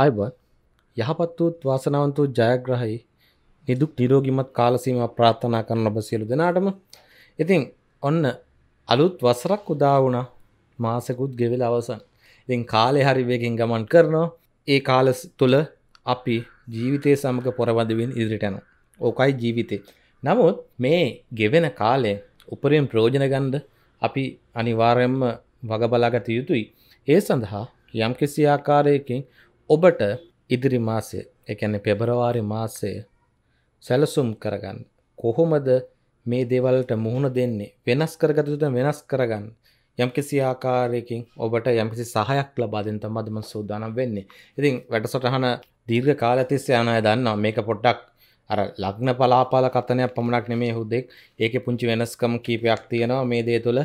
අයබත් යහපත් වූත් වාසනාවන්තූ ජයග්‍රහයි නිදුක් නිරෝගිමත් කාලසීම ප්‍රාර්ථනා කරන ඔබ සියලු දෙනාටම ඉතින් ඔන්න අලුත් වසරක් උදා වුණා මාසකුත් ගෙවිල අවසන් ඉතින් කාලෙ හරි වේගෙන් ගමන් කරනවා ඒ කාල තුළ අපි ජීවිතය සමඟ පොරවදවෙන් ඉදිරිටන ඕකයි ජීවිතය නමුත් මේ ගෙවෙන කාලය උපරෙන් ප්‍රෝජන ගන්ඩ අපි අනිවාරයෙන්ම වගබලාගත යුතුයි ඒ සඳහා යම් කිසි ආකාරයකින් ඔබට ඉදිරි මාසය එකන පෙබරවාරි මාසය සැලසුම් කරගන්න කොහොමද මේ දේවල්ට මුහුණ දෙන්නේ වෙනස් කරගතුට වෙනස් කරගන්න යම්කිසි ආකාරයකින් ඔබට යම්කිසි සහයක් ලබාදෙන් තමදම සූදානම් වෙන්නේ ඉතින් වැටසටහන දීර්ඝ කාලතිස්සේ යනය දන්නවා මේක පොඩ්ඩක් අර ලග්න පලාපාල කතනයක් පමණක් නෙමේ හුදෙක් ඒක පුංචි වෙනස්කම් කීපයක් තියෙනවා මේ දේ තුළ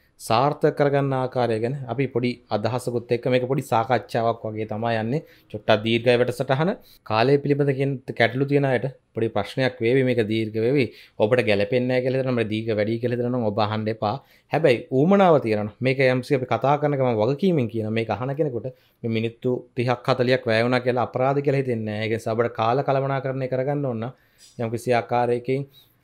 සාර්ථක කරගන්න ආකාරය ගැන අපි පොඩි අදහසකුත් එක්ක මේක පොඩි සාකච්ඡාවක් වගේ තමයි යන්නේ චොට්ටක් දීර්ඝයි වැඩසටහන කාලය පිළිබඳ කියන කැටලු තියෙන අයට පොඩි ප්‍රශ්නයක් වේවි මේක දීර්ඝ වේවි ඔබට ගැලපෙන්නේ නැහැ කියලා දෙනවා දීර්ඝ වැඩි කියලා දෙනවා ඔබ අහන්න එපා හැබැයි ඌමනාව තියෙනවා මේක යම්සි අපි කතා කරනකම වගකීමෙන් කියන මේක අහන කෙනෙකුට මේ මිනිත්තු 30ක් 40ක් වැය වුණා කියලා අපරාධ කියලා හිතෙන්නේ නැහැ ඒක නිසා ඔබට කාල කලමනාකරණය කරගන්න ඕන යම්කිසි ආකාරයකින්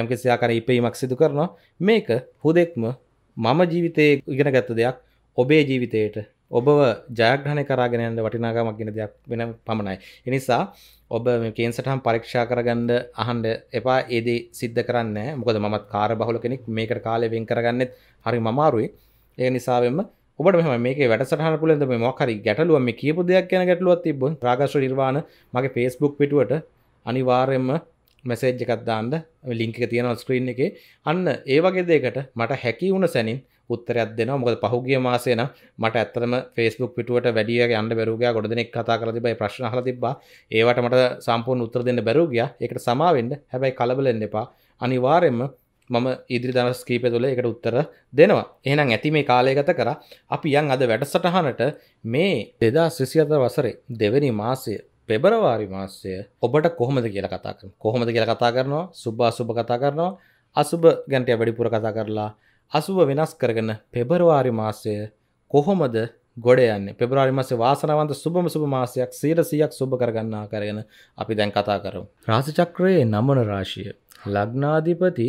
යම් කිසියාකර ඉපීමක් සිදු කරනවා මේක හුදෙක්ම මම ජීවිතයේ ඉගෙන ගත්ත දෙයක් ඔබේ ජීවිතයට ඔබව ජයග්‍රහණය කරාගෙන යන්න වටිනාකමක් ගෙන දෙයක් වෙන පමණයි. එනිසා ඔබ මේකෙන් සටහන් පරීක්ෂා කරගන්න අහන්ඩ එපා ඒදේ සිද්ධ කරන්න මොකද මත් කාර බහුල කෙනෙක් මේකට කාලය වෙන් කරගන්නෙත් හරි මමාරුයි ඒ නිසාවෙන්ම ඔබට මෙම මේක වැටසටහන පුලද මේ මොකරි ගැටලුව මේ කියපු දෙයක් ගැන ගැටලුවත් තිබ රාගශ නිර්වාණ මගේ පේස්බුක් පිටුවට අනිවාරයෙන්ම මැසේජ් එකත්දාන්න ලිංක තියෙන ස්ක්‍රීන් එක අන්න ඒවගේ දෙකට මට හැකි වුණ සැනින් උත්තරයක් දෙෙන මොකද පහුගිය මාසේන මට ඇත්තම ෆස්බුක් පිටුවට වැඩිය ගන්න බැරුග ගොඩ දෙනෙක් කතා කර තිබයි ප්‍රශ්නහල තිබා ඒවට මට සම්පූර්ණ උත්තර දෙන්න බැරුගිය එකට සමාවෙන්ඩ හැබැයි කලබලෙන් එපා අනිවාරෙන්ම මම ඉදිරි දනස් කීප තුළ එකට උත්තර දෙනවා එහනම් ඇති මේ කාලයගත කර අපි යන් අද වැඩසටහනට මේ දෙදා ශිසිත වසරේ දෙවැනි මාසය පෙබරවාරි මාස්සය ඔබට කොහොමද කියලා කතා කරන කොහොමද කියලා කතා කරනවා සුබා සුභ කතා කරනවා අසුභ ගැන්ටය වැඩිපුර කතා කරලා අසුභ වෙනස් කරගන්න පෙබරවාරි මාසය කොහොමද ගොඩයන්න පෙබරවාරි මාස වාසනාවන්ත සුබම සුබ මාසයක් සීර සියක් සුබ කරගන්නා කරගෙන අපි දැන් කතා කරමු. රාසිචක්‍රයේ නමන රාශිය. ලග්නාධිපති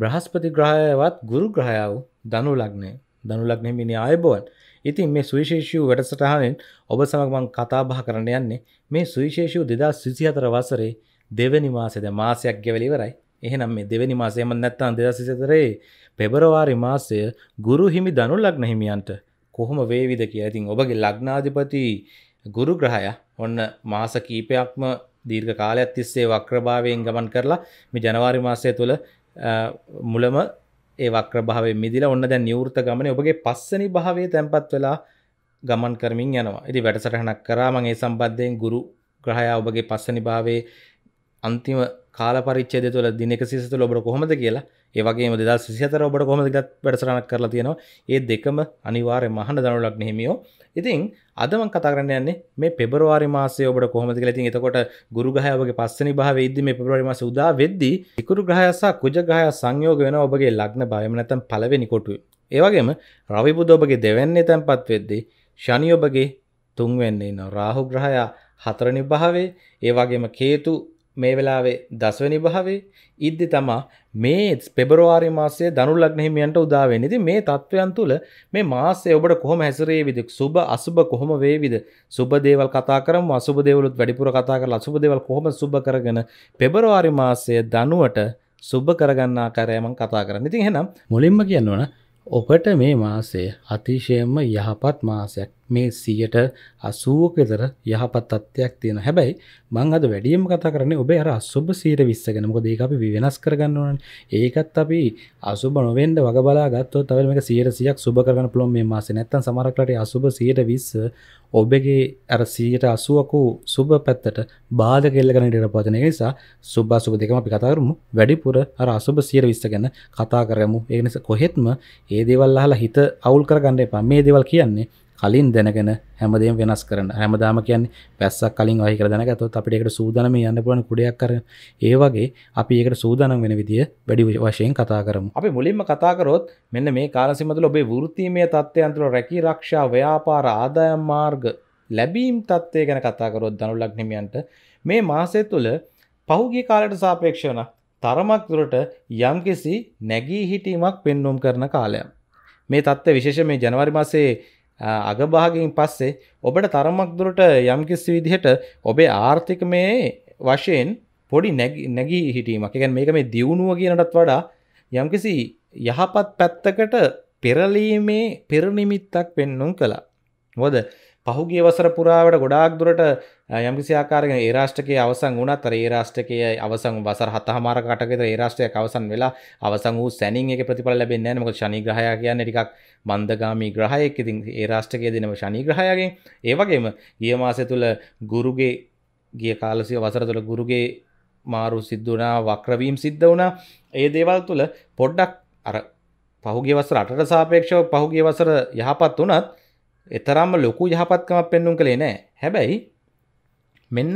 බ්‍රහස්පති ග්‍රහයවත් ගුරු ග්‍රහයාව ධනු ලග්නය. ධනු ලග්නය මිනි ආයබෝවන්. ඉතින් මේ සුවිශේෂූ වැඩසටහනෙන් ඔබ සමග මම කතා බහ කරන්න යන්නේ මේ සුවිශේෂූ 2024 වසරේ දෙවැනි මාසෙද මාසයක් ගෙවලා ඉවරයි. එහෙනම් මේ දෙවැනි මාසය එහෙම නැත්නම් 2024 පෙබරවාරි මාසය ගුරු හිමි ධනු ලග්න හිමියන්ට කොහොම වේවිද කියලා. ඉතින් ඔබගේ ලග්නාධිපති ගුරු ග්‍රහයා ඔන්න මාස කීපයක්ම දීර්ඝ කාලයක් තිස්සේ වක්‍රභාවයෙන් ගමන් කරලා මේ ජනවාරි මාසය තුළ මුලම ඒ වක්‍රභාවේ මිදිල ඔන්න දැ නිවෘත ගමන ඔබගේ පස්සනි භාවේ තැන්පත් වෙලා ගමන් කරමින් යනවා ඉති වැඩසටහනක් කරාමගේ සම්බද්ධයෙන් ගුරු ග්‍රහයා ඔබගේ පස්සනි භාවේ අන්තිම කාලපරිච්චේද තුළ දිනක සිසතු ඔබට කොහොමද කියලා ඒවගේ මදදා සිතර ඔබට කොමදගත් වැඩසරණක් කරලා තියෙනවා ඒ දෙකම අනිවාරය මහන දනුලක් නෙහිමියෝ ඉතින් අදම කතරන්න යන්නේ මේ පෙබරවාරි මාසය ඔබට කොහොමද කියලා ඉතින් එතකොට ගුරු ගහයවගේ පස්සනි භාවයේ ඉද්දි මේ පෙබරවාරි මාසෙ උදා වෙද්දී ඉකුරු ගහය සහ කුජ ගහය සංයෝග වෙනවා ඔබගේ ලග්න භාවය එහෙම නැත්නම් පළවෙනි කොටුවේ. ඒ වගේම රවි බුධ ඔබගේ දෙවැන්නේ තැන්පත් වෙද්දී ශනි ඔබගේ තුන්වැන්නේ ඉන්නවා. රාහු ග්‍රහයා හතරනි භාවයේ ඒ වගේම කේතු මේ වෙලාවේ දස්වනි භාවේ ඉද්දි තමා මේ පෙබරවාරි මාසය දනුල්ලක්නහිමියන්ට උදාවෙන් ඉති මේ තත්ත්වයන් තුළ මේ මාසේ ඔබට කොහොම හැසරේ විදි සුබ අසුභ කොහොම වේවිද සුබදේවල් කතා කරම අසුබදේවලුත් වැඩිපුර කතා කරලා අසුබදේවල් කොහොම සුබ කරගෙන පෙබරවාරි මාසය දනුවට සුබ කරගන්නා කරයමන් කතා කරන්න ඉතින් හෙනම් මුලින්ම කියන්නවන ඔබට මේ මාසේ අතිශයෙන්ම යහපත් මාසයක් මේ 180ක විතර යහපත් තත්ත්වයක් තියෙනවා. හැබැයි මම අද වැඩියෙන්ම කතා කරන්නේ ඔබේ අර අසුබ 120 ගැන. මොකද ඒක අපි වෙනස් කරගන්න ඕනනේ. ඒකත් අපි අසුබ නොවෙන්න වග බලා ගත්තොත් තව මේක 100ක් සුබ කරගන්න පුළුවන් මේ මාසේ. නැත්තම් සමහරක් රටේ අසුබ 120 ඔබගේ අර 180ක සුබ පැත්තට බාධක කෙල්ලගෙන ඉඳලා පවතින නිසා සුබ අසුබ දෙකම අපි කතා කරමු. වැඩිපුර අර අසුබ 120 ගැන කතා කරමු. ඒ නිසා කොහෙත්ම මේ දේවල් අහලා හිත අවුල් කරගන්න එපා. මේ දේවල් කියන්නේ කලින් දැනගෙන හැමදේම වෙනස් කරන්න හැමදාම කියන්නේ පැස්සක් කලින් වහි කියලා දැනගත්තොත් අපිට ඒකට සූදානම් යන්න පුළුවන් කුඩයක් අර ඒ වගේ අපි ඒකට සූදානම් වෙන විදිය වැඩි වශයෙන් කතා කරමු. අපි මුලින්ම කතා කරොත් මෙන්න මේ කාලසීම තුළ ඔබේ වෘත්තීමේ තත්ත්වයන් තුළ රැකී ආරක්ෂා ව්‍යාපාර ආදායම් මාර්ග ලැබීම් තත්ත්වය ගැන කතා කරොත් ධනු ලග්නිමියන්ට මේ මාසය තුළ පහුගිය කාලයට සාපේක්ෂ වන තරමක් දුරට යම්කිසි නැගී හිටීමක් පෙන්නුම් කරන කාලයක්. මේ තත්ත්ව විශේෂ මේ ජනවරි මාසේ අගභාගයෙන් පස්සේ ඔබට තරමක් දුරට යම්කිසි විදිහට ඔබේ ආර්ථිකමය වශයෙන් පොඩි නැගී හිටීමක් එකැන් මේක මේ දියුණුව කියනටත් වඩා යම්කිසි යහපත් පැත්තකට පෙරලීමේ පෙරනිමිත්තක් පෙන්නුම් කළා. හොද පහුගේ වසර පුරාවට ගොඩාක් දුරට යම්කිසි ආකාරයෙන් ඒ රාෂ්ට්‍රකයේ අවසන් වුණත් අර ඒ රාෂ්ට්‍රකයේ අවසන් වසර 7මාරක කටකේතර ඒ රාෂ්ට්‍රයක් අවසන් වෙලා අවසන් වූ සැනින් ඒකේ ප්‍රතිඵල ලැබෙන්නේ නැහැ මොකද ශනි ග්‍රහයා කියන්නේ ටිකක් මන්දගාමී ග්‍රහයෙක් ඉතින් ඒ රාෂ්ට්‍රකයේ දෙනම ශනි ග්‍රහයාගෙන් ඒ වගේම ගිය මාසය තුල ගුරුගේ ගිය කාලසිය වසර තුළ ගුරුගේ මාරු සිද්ධ වනා වක්‍රවීම් සිද්ධ වනා ඒ දේවල් තුළ පොඩ්ඩක් අර පහුගේ වසර අටට සාපේක්ෂව පහුගේ වසර යහපත් වනත් එතරම්ම ලොකු යහපත්කමක් පෙන්නුම් කළේ නෑ හැබැයි මෙන්න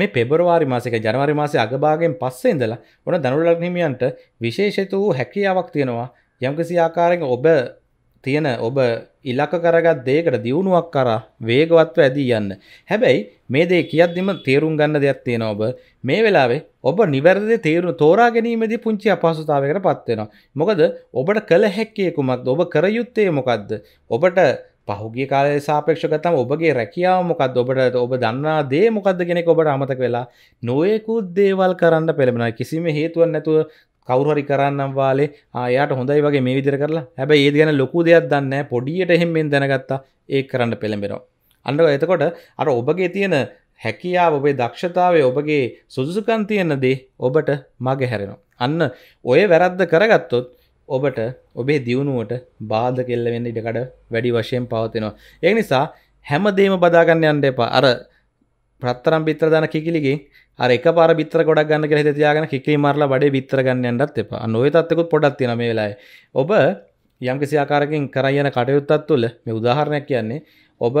මේ පෙබරවාරි මාසික ජනවරි මාසය අගභාගෙන් පස්සේ ඉඳලා ඔන දනුලක් හිමියන්ට විශේෂිත වූ හැකියාවක් තියෙනවා යම්කිසි ආකාරයෙන් ඔබ තියෙන ඔබ ඉලක්ක කරගත් දෙයකට දියුණුවක් කරා වේගවත්ව ඇදී යන්න. හැබැයි මේ දේ කියද්දිම තේරුම් ගන්න දෙයක් තියෙනවා ඔබ. මේ වෙලාවේ ඔබ නිවැරදි තේරුම් තෝරා ගැනීමේදී පුංචි අපහසුතාවයකට පත් වෙනවා. මොකද ඔබට කළ හැක්කේ කුමක්ද? ඔබ කර යුත්තේ මොකද්ද? ඔබට පහුගේ කාලය සාපේක්ෂකතම ඔබගේ රැකියාව මොකක්ද ඔබට ඔබ දන්නා දේ මොකක්ද කෙනෙක් ඔබට අමතක වෙලා නොයෙකුත් දේවල් කරන්න පෙළඹෙන කිසිම හේතුවක් නැතුව කවුරහරි කරන්නම් වාලේ ආයාට හොඳයි වගේ මේ විදිර කරලා හැබැයි ඒද ගැන ලොකු දෙයක් දන්න පොඩියට එහෙම්ෙන් දැනගත්තා ඒ කරන්න පෙළඹෙනවා අන්න එතකොට අර ඔබගේ තියෙන හැකියාව ඔබේ දක්ෂතාවේ ඔබගේ සුදුසුකන් තියෙන දේ ඔබට මග හැරෙනවා අන්න ඔය වැරද්ද කරගත්තොත් ඔබට ඔබේ දියුණුවට බාධ කෙල්ල වෙන්න ඉඩකඩ වැඩි වශයෙන් පවතිනවා. ඒ නිසා හැමදේම බදාගන්න යන්න එපා. අර ප්‍රත්තරම් බිත්‍ර දාන කිකිලිගෙන් අර එකපාර බිත්‍ර ගොඩක් ගන්න කියලා හිත තියාගෙන කිකිලි මාරලා බඩේ බිත්‍ර ගන්න යන්නත් එපා. අන්න ওই තත්ත්වෙකුත් පොඩක් තියෙනවා මේ වෙලාවේ. ඔබ යම්කිසි ආකාරකින් කරයි යන කටයුත්තක් තුළ මේ උදාහරණයක් කියන්නේ ඔබ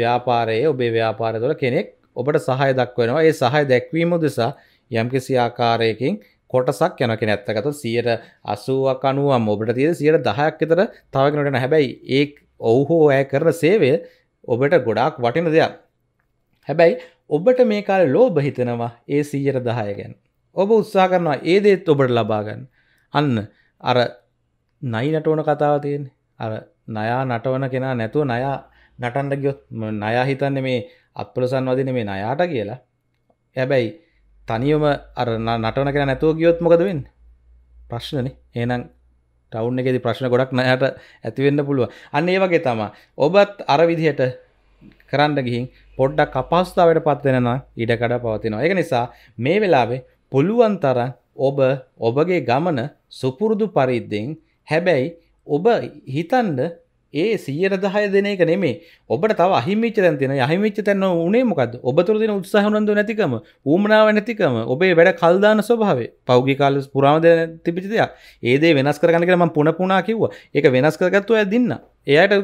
ව්‍යාපාරයේ ඔබේ ව්‍යාපාරය තුළ කෙනෙක් ඔබට සහාය දක්වනවා. ඒ සහාය දැක්වීම උදෙසා යම්කිසි ආකාරයකින් කොටසක් යන කෙන ඇත්තකත සියයට අසුවක් අනුවම් ඔබට තිය සියට දහයක් එතර තවකනට නැහැබැයි ඒ ඔවුහෝ ඇය කරන සේවය ඔබට ගොඩාක් වටින දෙයක් හැබැයි ඔබට මේකාල ලෝභ හිතනවා ඒ සීයට දහයගැන් ඔබ උත්සා කරනවා ඒ දේත් ඔබට ලබාගන්න අන්න අර නයි නටඕන කතාව තියෙන අර නයා නටවන කෙනා නැතුව නයා නටන්ඩ ගියොත් නයා හිතන්න මේ අත්පලසන් වදින මේ නයාට කියලා හැබැයි තනියම අර නටවන කෙන නැතුව ගියොත් මොකද වෙන්න ප්‍රශ්නනේ ඒනම් ටවුන් එකෙදි ප්‍රශ්න ගොඩක් නෑට ඇතිවෙන්න පුළුව අන්න ඒ වගේ තමා ඔබත් අර විදිහට කරන්න ගිහින් පොඩ්ඩක් අපහස්ථාවට පත්වෙනවා ඉඩකඩ පවතිනවා ඒක නිසා මේ වෙලාවේ පුළුවන් තරම් ඔබ ඔබගේ ගමන සුපුරුදු පරිද්දෙන් හැබැයි ඔබ හිතන්ඩ ඒ සියයට දහය දෙන එක නෙමේ ඔබට තව අහිමිච තැතින අහිමිච තැන්න උනේ මොකද ඔබතුර දෙන උත්සාහනන්ද නැතිකම ූමනාව නැතිකම ඔබේ වැඩ කල්දාන ස්වභාව පෞගි කාල පුරාමද තිපිචි දෙයක් ඒදේ වෙනස් කරගන්න කරම පුන පුනා කිව්ව ඒක වෙනස් කරගත්තු ඇ දෙන්න එයට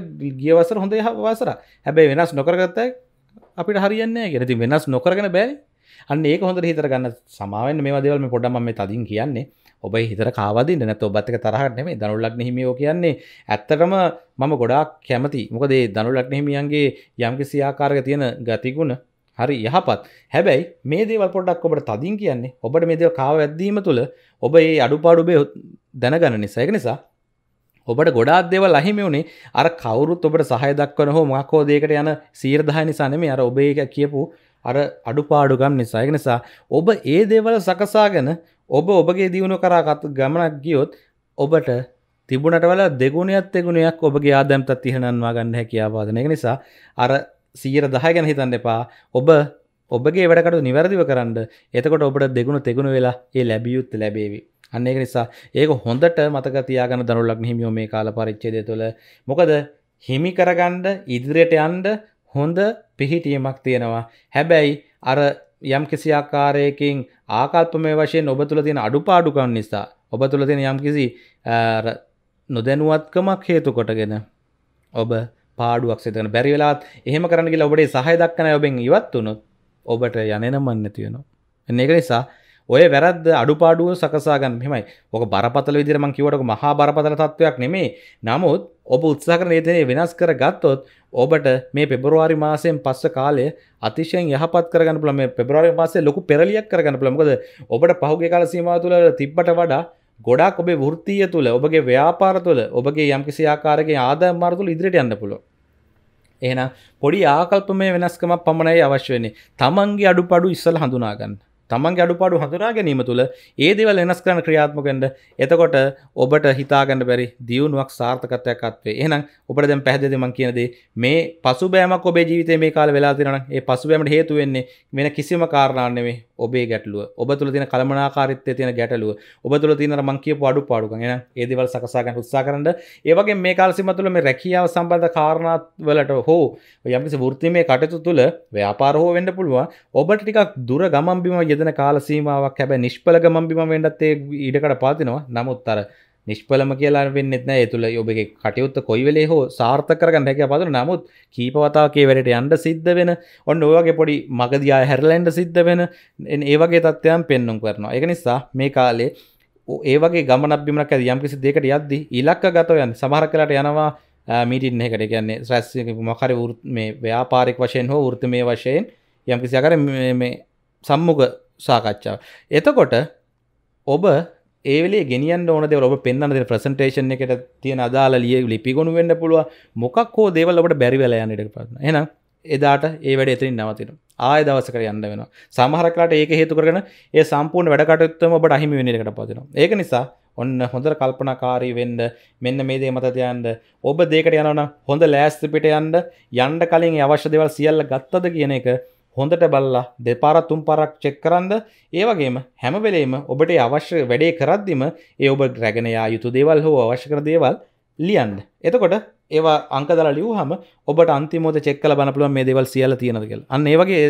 ගියවසර හොඳ හවාසර හැබැයි වෙනස් නොකරගත්තයි අපිට හරියන්නේ ගෙනති වෙනස් නොකරගන බෑ අන්න ඒක හොඳ හිතරගන්න සමාවෙන් මේ දේවල්ම පොඩම මේ තදින් කියන්නේ ඔබ හිතර කාවදන්න නැත ඔබත්තක තරහට නෙමේ දනුල්ලක් නහිමියෝ කියන්නේ ඇත්තටම මම ගොඩාක් කැමති මොකදේ දනුලක් නහිමියන්ගේ යම්කිසි ආකාරක තියෙන ගතිගුණ හරි යහපත් හැබැයි මේ දේවල් පොඩක් ඔබට තදින් කියන්නේ ඔබට මේ දේව කාව ඇද්දීම තුළ ඔබ ඒ අඩුපාඩුබේ දැනගන නිසා එක නිසා ඔබට ගොඩාක් දේවල් අහිමි වුණේ අර කවුරුත් ඔබට සහය දක්වන හෝ මොකක් හෝ දෙයකට යන සීරදාය නිසා නෙමෙයි අර ඔබ ඒක කියපු අර අඩුපාඩුකම් නිසා ඒක නිසා ඔබ ඒ දේවල් සකසාගෙන ඔබ ඔබගේ දියුණු කරාගත් ගමනක් ගියොත් ඔබට තිබුණට වල දෙගුණයක් එෙගුණයක් ඔබගේ ආදැම්තත් තිහනන්වා ගන්න හැකියාවාදනය නිසා අර සීර දහ ගැන හිතන්න එපා ඔබ ඔබගේ වැඩකට නිවැරදිව කරන්න එතකොට ඔබට දෙගුණ තෙගුණ වෙලා ඒ ලැබියුත් ලැබේවි අන්න ඒක නිසා ඒක හොඳට මතක තියාගන්න දනුලක් හිමියෝ මේ කාල පරිච්ඡේදය තුළ මොකද හිමි කරගන්න ඉදිරියට යන්න හොඳ පිහිටීමක් තියෙනවා හැබැයි අර යම් කිසි ආකාරයකින් ආකල්පමය වශයෙන් ඔබ තුළ තියෙන අඩුපාඩුකම් නිසා ඔබ තුළ තියෙන යම් කිසි නොදැනුවත්කමක් හේතු කොටගෙන ඔබ පාඩුවක් සිතන බැරි වෙලාවත් එහෙම කරන්න කියලා ඔබට සහාය දක්වන ඔබෙන් ඉවත් වුණොත් ඔබට යන්නේම නැති වෙනවා. එන්න ඒක නිසා ඔය වැරද්ද අඩුපාඩුව සකසා ගන්න මෙහෙමයි. ඔක බරපතල විදිහට මම කිව්වට ඔක මහා බරපතල තත්වයක් නෙමෙයි. නමුත් ඔබ උත්සාහ කරන දේ වෙනස් කරගත්තොත් ඔබට මේ පෙබරවාරි මාසයෙන් පස්ස කාලය අතිශයෙන් යහපත් කරගන්න පුළම මේ පෙබරවාරි මාසේ ලොකු පෙරලියක් කරගන්න පුළමකද ඔබට පහුගේ කාල සීමාව තුළ තිබ්බට වඩා ගොඩක් ඔබේ වෘත්තිය තුළ ඔබගේ ව්‍යාපාර තුළ ඔබගේ යම්කිසි ආකාරගේ ආදායම් මාර්ග තුළ ඉදිරියට යන්න පුළුවන් එහෙනම් පොඩි ආකල්පමය වෙනස්කමක් පමණයි අවශ්‍ය වෙන්නේ. තමන්ගේ අඩුපාඩු ඉස්සලා හඳුනා ගන්න. තමන් අඩුපාඩු හඳුනා ගැනීම තුළ ඒ දෙවල් වෙනස් කරන ක්‍රියාත්මකෙන්ට එතකොට ඔබට හිතාගන්න බැරි දියුණුවක් සාර්ථකත්වයක් අත්වේ එහනම් ඔබට දැන් පැහැදිලිමං කියනදේ මේ පසුබෑමක් ඔබේ ජීවිතේ මේ කාලේ වෙලා තියෙනවා නම් ඒ පසුබෑමට හේතු වෙන්නේ වෙන කිසිම කාරණාවක් නෙමෙයි ඔබේ ගැටලුව ඔබ තුළ තින කළමනාකාරිත්ය තියෙන ගැටලුව ඔබ තුළ තින මංකිය පාඩු පාඩුක එන ඒදවල් සකසාගන්න උත්සා කරන්න ඒවගේ මේ කාල්සිම තුළ මේ රැකියාව සම්බන්ධ කාරණත් වලට හෝ යම්කිසි වෘත්තිමේ කටතු තුළ ව්‍යාපාර හෝ වෙන්න පුළුවන් ඔබට ටිකක් දුර ගමම්බිම යෙදන කාලසීමාවක් හැබැ නිෂ්පල ගමම්බිම වෙන්නත්තේ ඊඩකට පාතිනවා නමුත් අර නිෂ්පලම කියලා වෙන්නෙත් නෑ ඒ තුල ඔබගේ කටයුත්ත කොයි වෙලේ හෝ සාර්ථක කරගන්න හැකියාව පදන නමුත් කීප වතාවකේ වැඩට යන්න සිද්ධ වෙන ඔන්න ඔය වගේ පොඩි මගදී ආය හැරලා යන්න සිද්ධ වෙන ඒ වගේ තත්ත්වයන් පෙන්වන්න කරනවා ඒක නිසා මේ කාලේ ඒ වගේ ගමනක් බිමනක් ඇති යම්කිසි දෙයකට යද්දී ඉලක්ක ගතව යන්නේ සමහර කලට යනවා මීටින් එකකට කියන්නේ ස්ට්‍රෙස් මොකරි මේ ව්‍යාපාරික වශයෙන් හෝ වෘත්තිමය වශයෙන් යම්කිසි ආකාරයෙන් මේ සම්මුඛ සාකච්ඡාව එතකොට ඔබ ඒවලේ ගෙනියන්න ඕන දෙවල ඔබ පෙන්න්න දෙ ප්‍රසන්ටේෂන් එකට තියෙන අදාල ලිය ලිපිගුණු වෙන්න පුළුව මොකක් හෝ දේවල් ඔබට බැරිවෙලා යන්නට පත්න එන එදාට ඒ වැඩ එතරින් නවතින ආය දවස කර යන්න වෙන සමහරකට ඒක හේතු කරන ඒ සම්පූර්ණ වැඩකටයුත්තම ඔබට අහිමි වෙනකට පතින ඒක නිසා ඔන්න හොඳර කල්පනකාරී වෙන්ඩ මෙන්න මේ දේ මතතියන්ට ඔබ දේකට යනවන හොඳ ලෑස්තිපිට යන්ඩ යන්ඩ කලින් අවශ්‍ය දෙවල් සියල්ල ගත්තද කියන එක හොඳට බල්ලා දෙපාර තුම් පරක් චෙක් කරන්ද ඒවගේම හැමවෙලේම ඔබට අවශ්‍ය වැඩේ කරද්දිම ඒ ඔබ ග්‍රැගෙනයා යුතු දේවල් හෝ අවශ්‍යකර දේවල් ලියන්ඩ එතකොට ඒවා අංකදල ලියූහම ඔබට අන්තිමෝද චෙක්කල බනපුලුවන් මේ දෙවල් සියල තියෙනදකල් අන්න ඒවගේ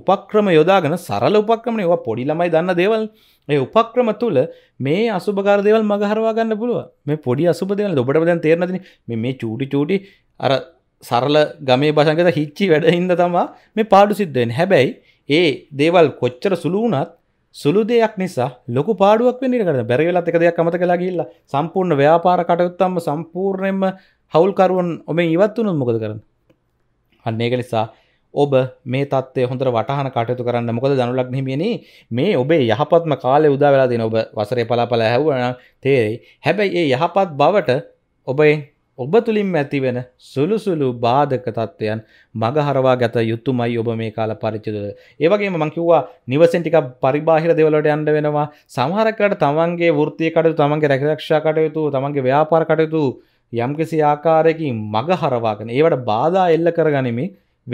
උපක්‍රම යොදාගෙන සරල උපක්‍රමණ ඒවා පොඩි ළමයි දන්න දේවල් ඒ උපක්‍රම තුළ මේ අසුභකාර දේවල් මගහරවා ගන්න පුළුව මේ පොඩි අසුප දෙවල ඔබට දැන් තේරනතින මේ චූටි චූටි අර සරල ගමේ බසගත හිච්චි වැඩහින්ද තමා මේ පාඩු සිද්ධයෙන් හැබැයි ඒ දේවල් කොච්චර සුළු වුණත් සුළු දෙයක් නිසා ලොකු පාඩුවක් වෙන්න ඉඩ කරනවා. බැරි වෙලත් එක දෙයක් අමතක කරලා ගිහිල්ලා සම්පූර්ණ ව්‍යාපාර කටයුත්තම සම්පූර්ණයෙන්ම හවුල්කරුවන් ඔබෙන් ඉවත් වුණොත් මොකද කරන්නේ? අන්න ඒක නිසා ඔබ මේ தත්ත්වය හොඳට වටහන කටයුතු කරන්න. මොකද ධනුලග්න හිමියනි මේ ඔබේ යහපත්ම කාලය උදා වෙලා දෙන ඔබ වසරේ පලාපල හැවුවා නම් තේරෙයි. හැබැයි ඒ යහපත් බවට ඔබේ ඔබ තුළින් ඇතිවෙන සුළුසුළු බාධක තත්ත්වයන් මගහරවා ගත යුතුමයි ඔබ මේ කාල පරිචිද. ඒවගේ මංකිවවා නිවසෙන්ටික පරිබාහිර දෙවලට අන්ඩ වෙනවා සමහරකට තමන්ගේ ෘතිය කටයුතු තමන්ගේ රැකරක්ෂා කටයුතු තමන්ගේ ව්‍යාපාර කටයුතු යම්කිසි ආකාරයකින් මග හරවාගෙන ඒවට බාධා එල්ල කරගනිමි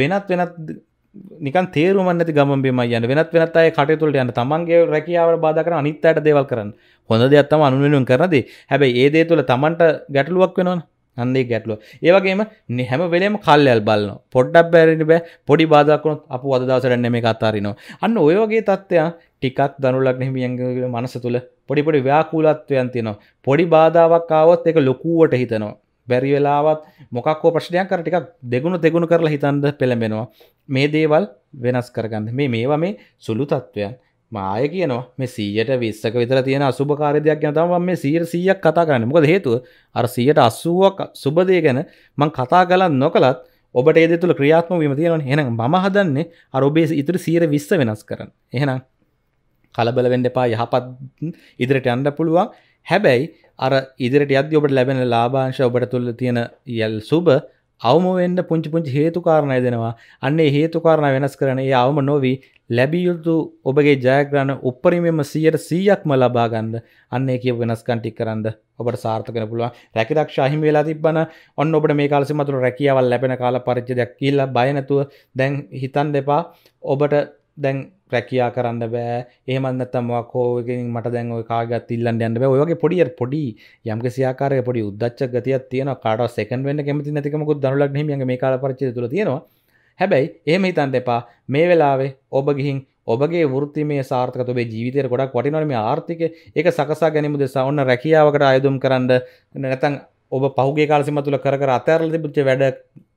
වෙනත් වෙනත් නිකන් තේරුමන්නති ගමබිම යන වෙනත් වෙනත් අය කටයුතුලට යන්න තමන්ගේ රැකියාවට බාධ කරන අනිත් අයට දේවල් කරන්න හොඳ දෙයක් තම අනුවෙනුම් කරනදී හැබැයි ඒ දේ තුළ තමන්ට ගැටලුවක් වෙනවා අන්දේ ගැටලුව ඒවගේම නැහැම වෙලේම කල්ලල් බලන්න පොඩ්ඩක් බැරිට බෑ පොඩි බාදක්කුණොත් අප අදදාසරන්න මේ කත්තාරනවා අන්න ඔයවගේ තත්ත්වයා ටිකක් දනුලක් නැහිමියන්ගේ මනස තුළ පොඩිපොඩි ව්‍යාකූලත්වයන් තියෙනවා පොඩි බාධාවක් ආවොත් එක ලොකුවට හිතනවා බැරි වෙලාවත් මොකක්කෝ ප්‍රශ්නයක් කර ටිකක් දෙගුණ දෙගුණ කරලා හිතන්ද පෙළඹෙනවා මේ දේවල් වෙනස් කරගන්න මේ මේවා මේ සුළු තත්ත්වයන් මාය කියනවා මේ සීයට විස්සක විතර තියෙන අසුභකාරදයක් ගැන තම මේ සීර සීයක් කතා කරන්න මොකද හේතුව අර සීයට අස්සුවක් සුබදය ගැන මං කතා කලන් නොකළත් ඔබට ඒද තුළ ක්‍රියාත්ම වීම තියෙනවන හෙනම් ම හදන්නේ අරෝබේ ඉතුර සීර විස්ස වෙනස් කරන එහෙනම් කලබල වෙන්ඩ එපා යහපත් ඉදිරිට අන්ඩ පුළුවන් හැබැයි අර ඉදිරිට අද ඔබට ලැබෙන ලාභාංශ ඔබට තුළ තියෙන යල් සුබ අවම වෙන්න පුංචි පුංචි හේතුකාරණය දෙනවා අන්නේ හේතුකාරණ වෙනස් කරන ඒ අවම නොවී ලැබිය යුතු ඔබගේ ජයග්‍රහණ උපරිමයෙන්ම 100%ක්ම ලබා ගන්න අන්නේ කියපු වෙනස්කම් ටික කරන්ද ඔබට සාර්ථක වෙන්න පුළුවන් රැකිරක්ෂා අහිමි වෙලා තිබ්බන ඔන්න ඔබට මේ කාලෙ සම්මතුළු රැකියාවල් ලැබෙන කාල පරිච්ඡේදයක් කියලා බය නැතුව දැන් හිතන්න එපා ඔබට දැන් ප්‍රැකයා කරන්න බෑ ඒමන්නත්තම කෝකින් මට දැන් කාගත් ඉල්ලන්න යන්න බෑ ඔයගේ පොඩිය පොඩි යම්ක සියාකාරය පොඩි උද්දච්ච ගතිය තියන කාඩ සකන් වන්න කැමති නැතිකමකු දනුලක් හිමියගේ මේ කාල පරචි තුර තියෙනවා හැබැයි ඒම හිතන් දෙපා මේ වෙලාවේ ඔබ ගිහින් ඔබගේ ෘත්තිමේ සාර්ථකතුබේ ජීවිතය ගොඩක් වටිනොම ආර්ථික ඒක සකසා ගැනීම දෙසා ඔන්න රැකියාවකට අයුතුම් කරන්න නැතන් ඔබ පහුගේ කාලසිම තුළ කර අතැරල තිබුච්ච වැඩ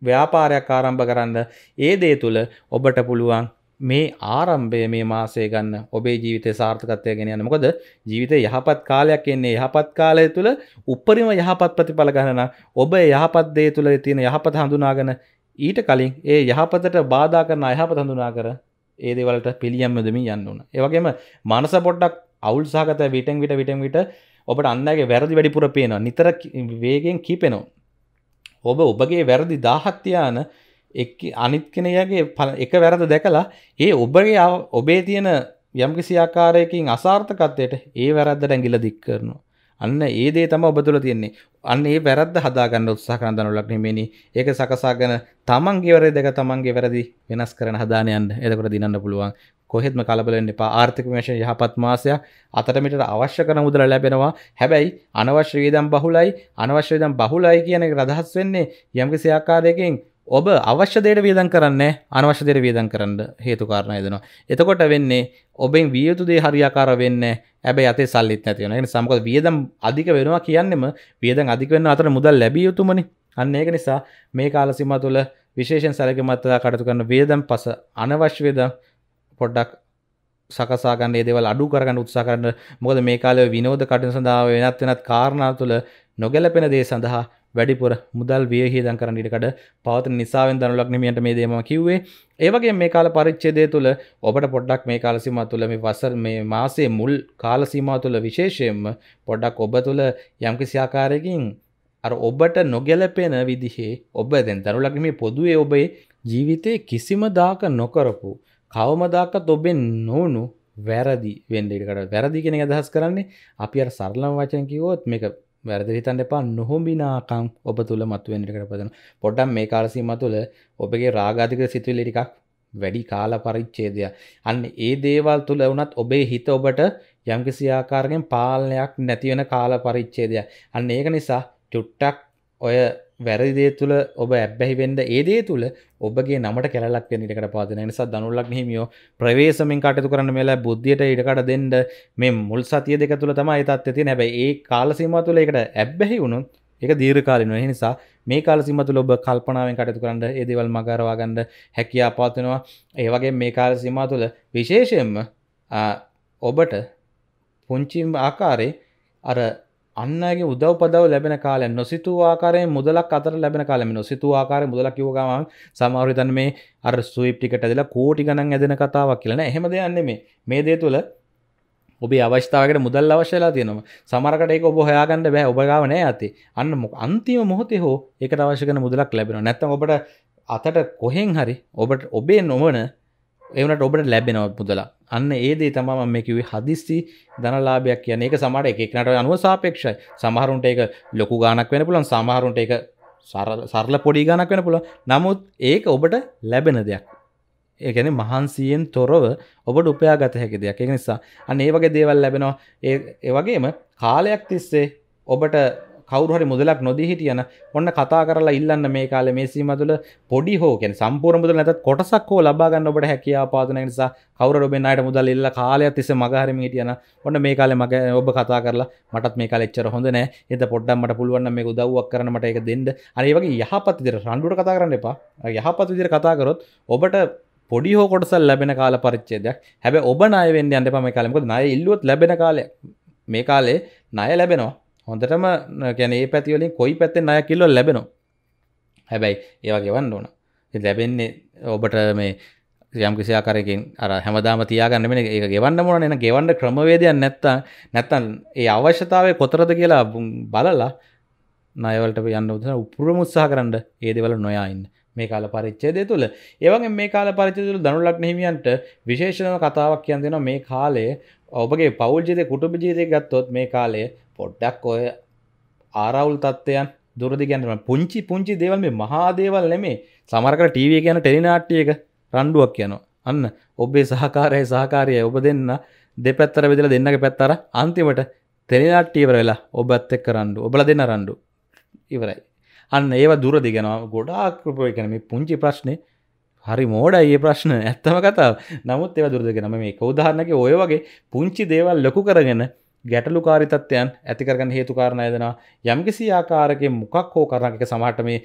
ව්‍යාපාරයක් ආරම්භ කරන්න ඒ දේ තුළ ඔබට පුළුවන් මේ ආරම්භය මේ මාසය ගන්න ඔබේ ජීවිතය සාර්ථකත්වය ගෙන යන්න මොකද ජීවිතය යහපත් කාලයක් එන්නේ යහපත් කාලය තුළ උපරිම යහපත් ප්‍රතිඵල ගණන ඔබ යහපත් දේ තුළ තියෙන යහපත හඳුනාගෙන ඊට කලින් ඒ යහපතට බාධා කරන අයහපත හඳුනා කර ඒ දේවලට පිළියම් යොදමින් යන්න ඕන. ඒ වගේම මනස පොඩ්ඩක් අවුල් සහගත විටෙන් විට විටෙන් විට ඔබට අන්නගේ වැරදි වැඩිපුර පේනවා. නිතර වේගෙන් කීපෙනවා. ඔබ ඔබගේ වැරදි 1000ක් තියාන එක් අනිත් කෙනයගේ එක වැරද දැකලා ඒ ඔබගේ ඔබේ තියෙන යම්කිසි ආකාරයකින් අසාර්ථකත්වයට ඒ වැරද්ද ැගිල දික් කරනවා. අන්න ඒ දේ තම ඔබ තුළ තියෙන්නේ අන්න ඒ වැරද්ද හදාගන්න උත්සාහ කරන දනුලක් නෙමෙයි ඒක සකසාගෙන තමන්ගේ වැරදි දෙක තමන්ගේ වැරදි වෙනස් කරන හදාන යන්න එතකොට දිනන්න පුළුවන් කොහෙත්ම කලබල වෙන්න එපා ආර්ථික වශයෙන් යහපත් මාසයක් අතරමිටට අවශ්‍ය කරන මුදල ලැබෙනවා හැබැයි අනවශ්‍ය වියදම් බහුලයි අනවශ්‍ය වියදම් බහුලයි කියන එක අදහස් වෙන්නේ යම්කිසි ආකාරයකින් ඔබ අවශ්‍යදයට වියදන් කරන්නේ අනවශ්‍යදයට වියදන් කරන්න හේතුකාරණ යදනවා. එතකොට වෙන්නේ ඔබෙන් වියතුදේ හරියාකාර වෙන්න ඇබැ අතේ සල්ලිත් නැතිවන එන සම්කත වියදම් අධික වෙනවා කියන්නෙම වියදන් අධික වෙන අතර මුදල් ලැබිය යුතුමනි අන්න ඒක නිසා මේ කාලසිම තුළ විශේෂෙන් සැලකමත්තලා කටතු කරන වියදම් පස අනවශ්‍ය වේදම් පොඩ්ඩක් සකසාගන්න ඒදවල් අඩු කරගන්න උත්සා කරන්න මොද මේ කාලය විනෝධ කටන සඳහා වෙනත් වෙනත් කාරණා තුළ නොගැලපෙන දේ සඳහා වැඩිපුර මුදල් වියහිදන් කරන්න ඉඩකඩ පවත නිසාවෙන් දනුලක් නිමියට මේ දේම කිව්වේ ඒවගේ මේ කාල පරිච්චේදය තුළ ඔබට පොඩ්ඩක් මේ කාලසිම තුළ මේ වසර් මේ මාසේ මුල් කාලසීම තුළ විශේෂයෙන්ම පොඩ්ඩක් ඔබ තුළ යම්කිසි ආකාරයකින් අර ඔබට නොගැලපෙන විදිහේ ඔබ දැන් දනුලක් මේ පොදුවේ ඔබේ ජීවිතයේ කිසිම දාක නොකරපු කවමදාකත් ඔබෙන් නොවුණු වැරදි වෙන්ඩ ඉඩකට වැරදි කෙන අදහස් කරන්නේ අපි අර සරලම වචන කිවෝත් මේක වැරද හිතන්න එපා නොහොඹිනාකම් ඔබ තුළ මත්වෙන්ටකට පදන පොඩ්ඩම් මේ කාලසීම තුළ ඔබගේ රාගාධික සිතුවිල ටිකක් වැඩි කාල පරිච්චේදය අන්න ඒ දේවල් තුළ වනත් ඔබේ හිත ඔබට යම්කිසිආකාරගෙන් පාලනයක් නැතිවෙන කාල පරිච්චේදය අන්න ඒක නිසා චුට්ටක් ඔය වැරදිදේ තුළ ඔබ ඇබැහි වෙන්ඩ ඒදේ තුළ ඔබගේ නමට කැලක් නිකට පාදන නිසා දනුල්ලක් හිමියෝ ප්‍රවේශමෙන් කටයුතු කරන්න වෙලා බුද්ධියට ඉඩකට දෙන්න මේ මුල් සතිය දෙක තුළ තමයි තත් ඇති නැබැ ඒ කාලසීම තුළ එකට ඇබ්බැහි වුණු එක දීර්කාලන නිසා මේ කාලසිම තුළ ඔබ කල්පනාවෙන් කටයුතු කරන්න ඒදවල් මගරවාගන්න හැකියා පාතිනවා ඒවගේ මේ කාලසිමා තුළ විශේෂයෙන්ම ඔබට පුංචිම් ආකාරේ අර අන්නගේ උදව් පදව ලැබෙන කාලය නොසිතු ආකාරයෙන් මුදලක් අතර ලැබෙන කාලෙම නොසිතු ආකාරයෙන් මුදලක් කිව්ව ගමන් සමහර විට මේ අර ස්විප් ටිකට ඇදලා කෝටි ගණන් ඇදෙන කතාවක් කියලා නෑ එහෙම දෙයක් නෙමෙයි මේ දේ තුල ඔබේ අවශ්‍යතාවකට මුදල් අවශ්‍ය වෙලා තියෙනවා සමහරකට ඒක ඔබ හොයාගන්න බෑ ඔබ ගාව නෑ ඇති අන්න අන්තිම මොහොතේ හෝ ඒකට අවශ්‍ය කරන මුදලක් ලැබෙනවා නැත්නම් ඔබට අතට කොහෙන් හරි ඔබට ඔබේ නොවන ඒවනට ඔබට ලැබෙනව මුදලක් අන්න ඒදේ තමා මම කිව්ව හදිස්සි දනලාභයක් කියන එක සමහර එක එකනට අනුව සාපේක්ෂයි. සමහරුන්ට ඒක ලොකු ගාණක් වෙන්න පුළුවන්. සමහරුන්ට ඒක සරල පොඩි ගාණක් වෙන්න පුළුවන්. නමුත් ඒක ඔබට ලැබෙන දෙයක්. ඒ කියන්නේ මහන්සියෙන් තොරව ඔබට උපයාගත හැකි දෙයක්. ඒ නිසා අන්න ඒ වගේ දේවල් ලැබෙනවා. ඒ වගේම කාලයක් තිස්සේ ඔබට කවරුහරි මුදලක් නොදී හිටියන ඔන්න කතා කරලා ඉල්ලන්න මේ කාල මේසීම තුළ පොඩි හෝකෙන් සම්පූර්මුදල නැතත් කොටසක් හෝ ලබාගන්න ඔබට හැකියා පාදන නිසා කවර ඔබෙන් අයට මුදල් ඉල්ල කාලයක් තිස මගහරම හිටියන ඔන්න මේ කාලේ මග ඔබ කතා කරලා මටත් මේ කාලෙච්චර හොඳ නෑ එත පොඩ්ඩම්මට පුළුවන් මේ උදව්වක් කරන මට එක දෙන්න අනේ වගේ යහපත් විදිහට රණ්ඩුවට කතා කරන්න එපා යහපත් විදිහට කතා කරොත් ඔබට පොඩි හෝ කොටසල් ලැබෙන කාල පරිච්චේදයක් හැබ ඔබ අයවෙන් අන්ට පම කාලෙක නය ඉල්ලුවත් ලැබෙන කාලය මේ කාලේ නය ලැබෙනවා හොඳටම ගැන ඒ පැතිවලින් කොයි පැත්තෙන් අය කිල්ලො ලැබෙනවා හැබැයි ඒවා ගෙවන්න ඕන ලැබෙන්නේ ඔබට මේ යම් කිසියාකරකින් අර හැමදාම තියාගන්න මෙ ඒ ගෙවන්න මොන එන ගෙවන්න ක්‍රමවේදයන් නැත්ත නැත්තන් ඒ අවශ්‍යතාවය කොතරද කියලා බලලා නයවලට යන්න උදන උපුරම උත්සාහ කරන්න ඒදවල නොයායින් මේ කාල පරිච්චේදය තුළ ඒවගේ මේ කාල පරිචතුළ දනුලක් නහිමියන්ට විශේෂණ කතාවක් කියන්දෙන මේ කාලේ ඔබගේ පවුල් ජීත කුටුම ජීතය ගත්තොත් මේ කාලය පොඩ්ඩක් ඔය ආරවුල් තත්ත්වයන් දුරදි ගැනම පුංචි පුංචි දේවල් මේ මහාදේවල් නෙමේ සමරකට ටීවිය කියන ටෙලිනාට්ටියක රණ්ඩුවක් යනවා අන්න ඔබේ සහකාරය සහකාරය ඔබ දෙන්න දෙපැත්තර වෙදල දෙන්නක පැත්තර අන්තිමට තෙලිනාට්ටියවර වෙලා ඔබත් එක් කරන්නඩු ඔබල දෙන්න රණ්ඩු ඉවරයි අන්න ඒවා දුරදිගෙනවා ගොඩාක්‍රපය කන මේ පුංචි ප්‍රශ්නය හරි මෝඩයි ඒ ප්‍රශ්න ඇත්තම කතාව නමුත් ඒව දුරදගෙන මේ කෞදාහරණක ඔය වගේ පුංචි දේවල් ලොකු කරගෙන ගැටලුකාරිතත්වයන් ඇතිකරගන්න හේතුකාරණය දෙෙනවා යම්කිසි ආකාරක මොකක් හෝ කරණක සමහට මේ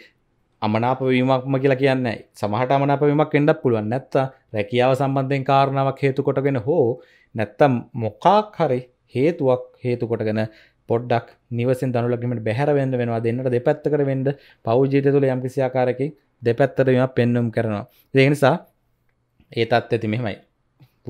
අමනාපවීමක්ම කියලා කියන්න සමහට අමනාපවීමක් එඩක් පුළුවන් නැත්ත රැකියාව සම්බන්ධයෙන් කාරණාවක් හේතු කොටගෙන හෝ නැත්තම් මොකාක් හරි හේතුවක් හේතු කොටගෙන පොඩ්ඩක් නිවසින් දනුලගීමට බැහැරවෙන්න වෙනවා දෙන්නට දෙපැත්තකට වෙන්ඩ පෞජීත තුළ යම්කිසියාකාරකින් දෙපැත්තට මෙම පෙන්නුම් කරනවා දෙනිසා ඒ තත් ඇති මෙමයි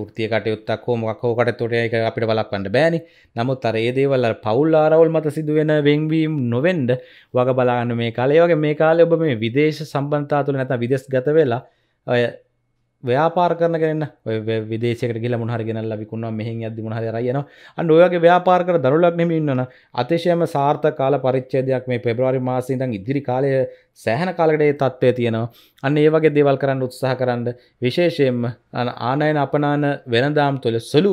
ෘතිය කටයුත්තක් හෝ මොක්කෝකට තොටයක අපිට බලක්වන්න බෑනි නමුත් අර ඒ දේවල්ල පවුල් ආරවල් මත සිදුවෙන වෙංවීම් නොවෙන්ඩ වග බලාන්න මේ කාලේ වගේ මේ කාලය ඔබ මේ විදේශ සම්බන්තා තුළ නැත විදෙස් ගත වෙලා ඔය ව්‍යාපාර කරන ගෙන විදේක ගල මුහර ගෙනල් විකුණ මෙහි අද මුහර රයන අන් ඔයගේ ව්‍යාපාර කර දරුලක් නෙමින්න්නන අතිශයම සාර්ථ කාල පරිච්චේදයක් මේ පෙබ්‍රවාරි මාසිදන් ඉදිරි කාලය සෑහන කාලකටේ තත්ත්වය තියෙනවා අන්න ඒ වගේ දේවල් කරන්න උත්සාහ කරන්න විශේෂයෙන්ම ආනයන අපනාන වෙනදාම් තුළ සොලු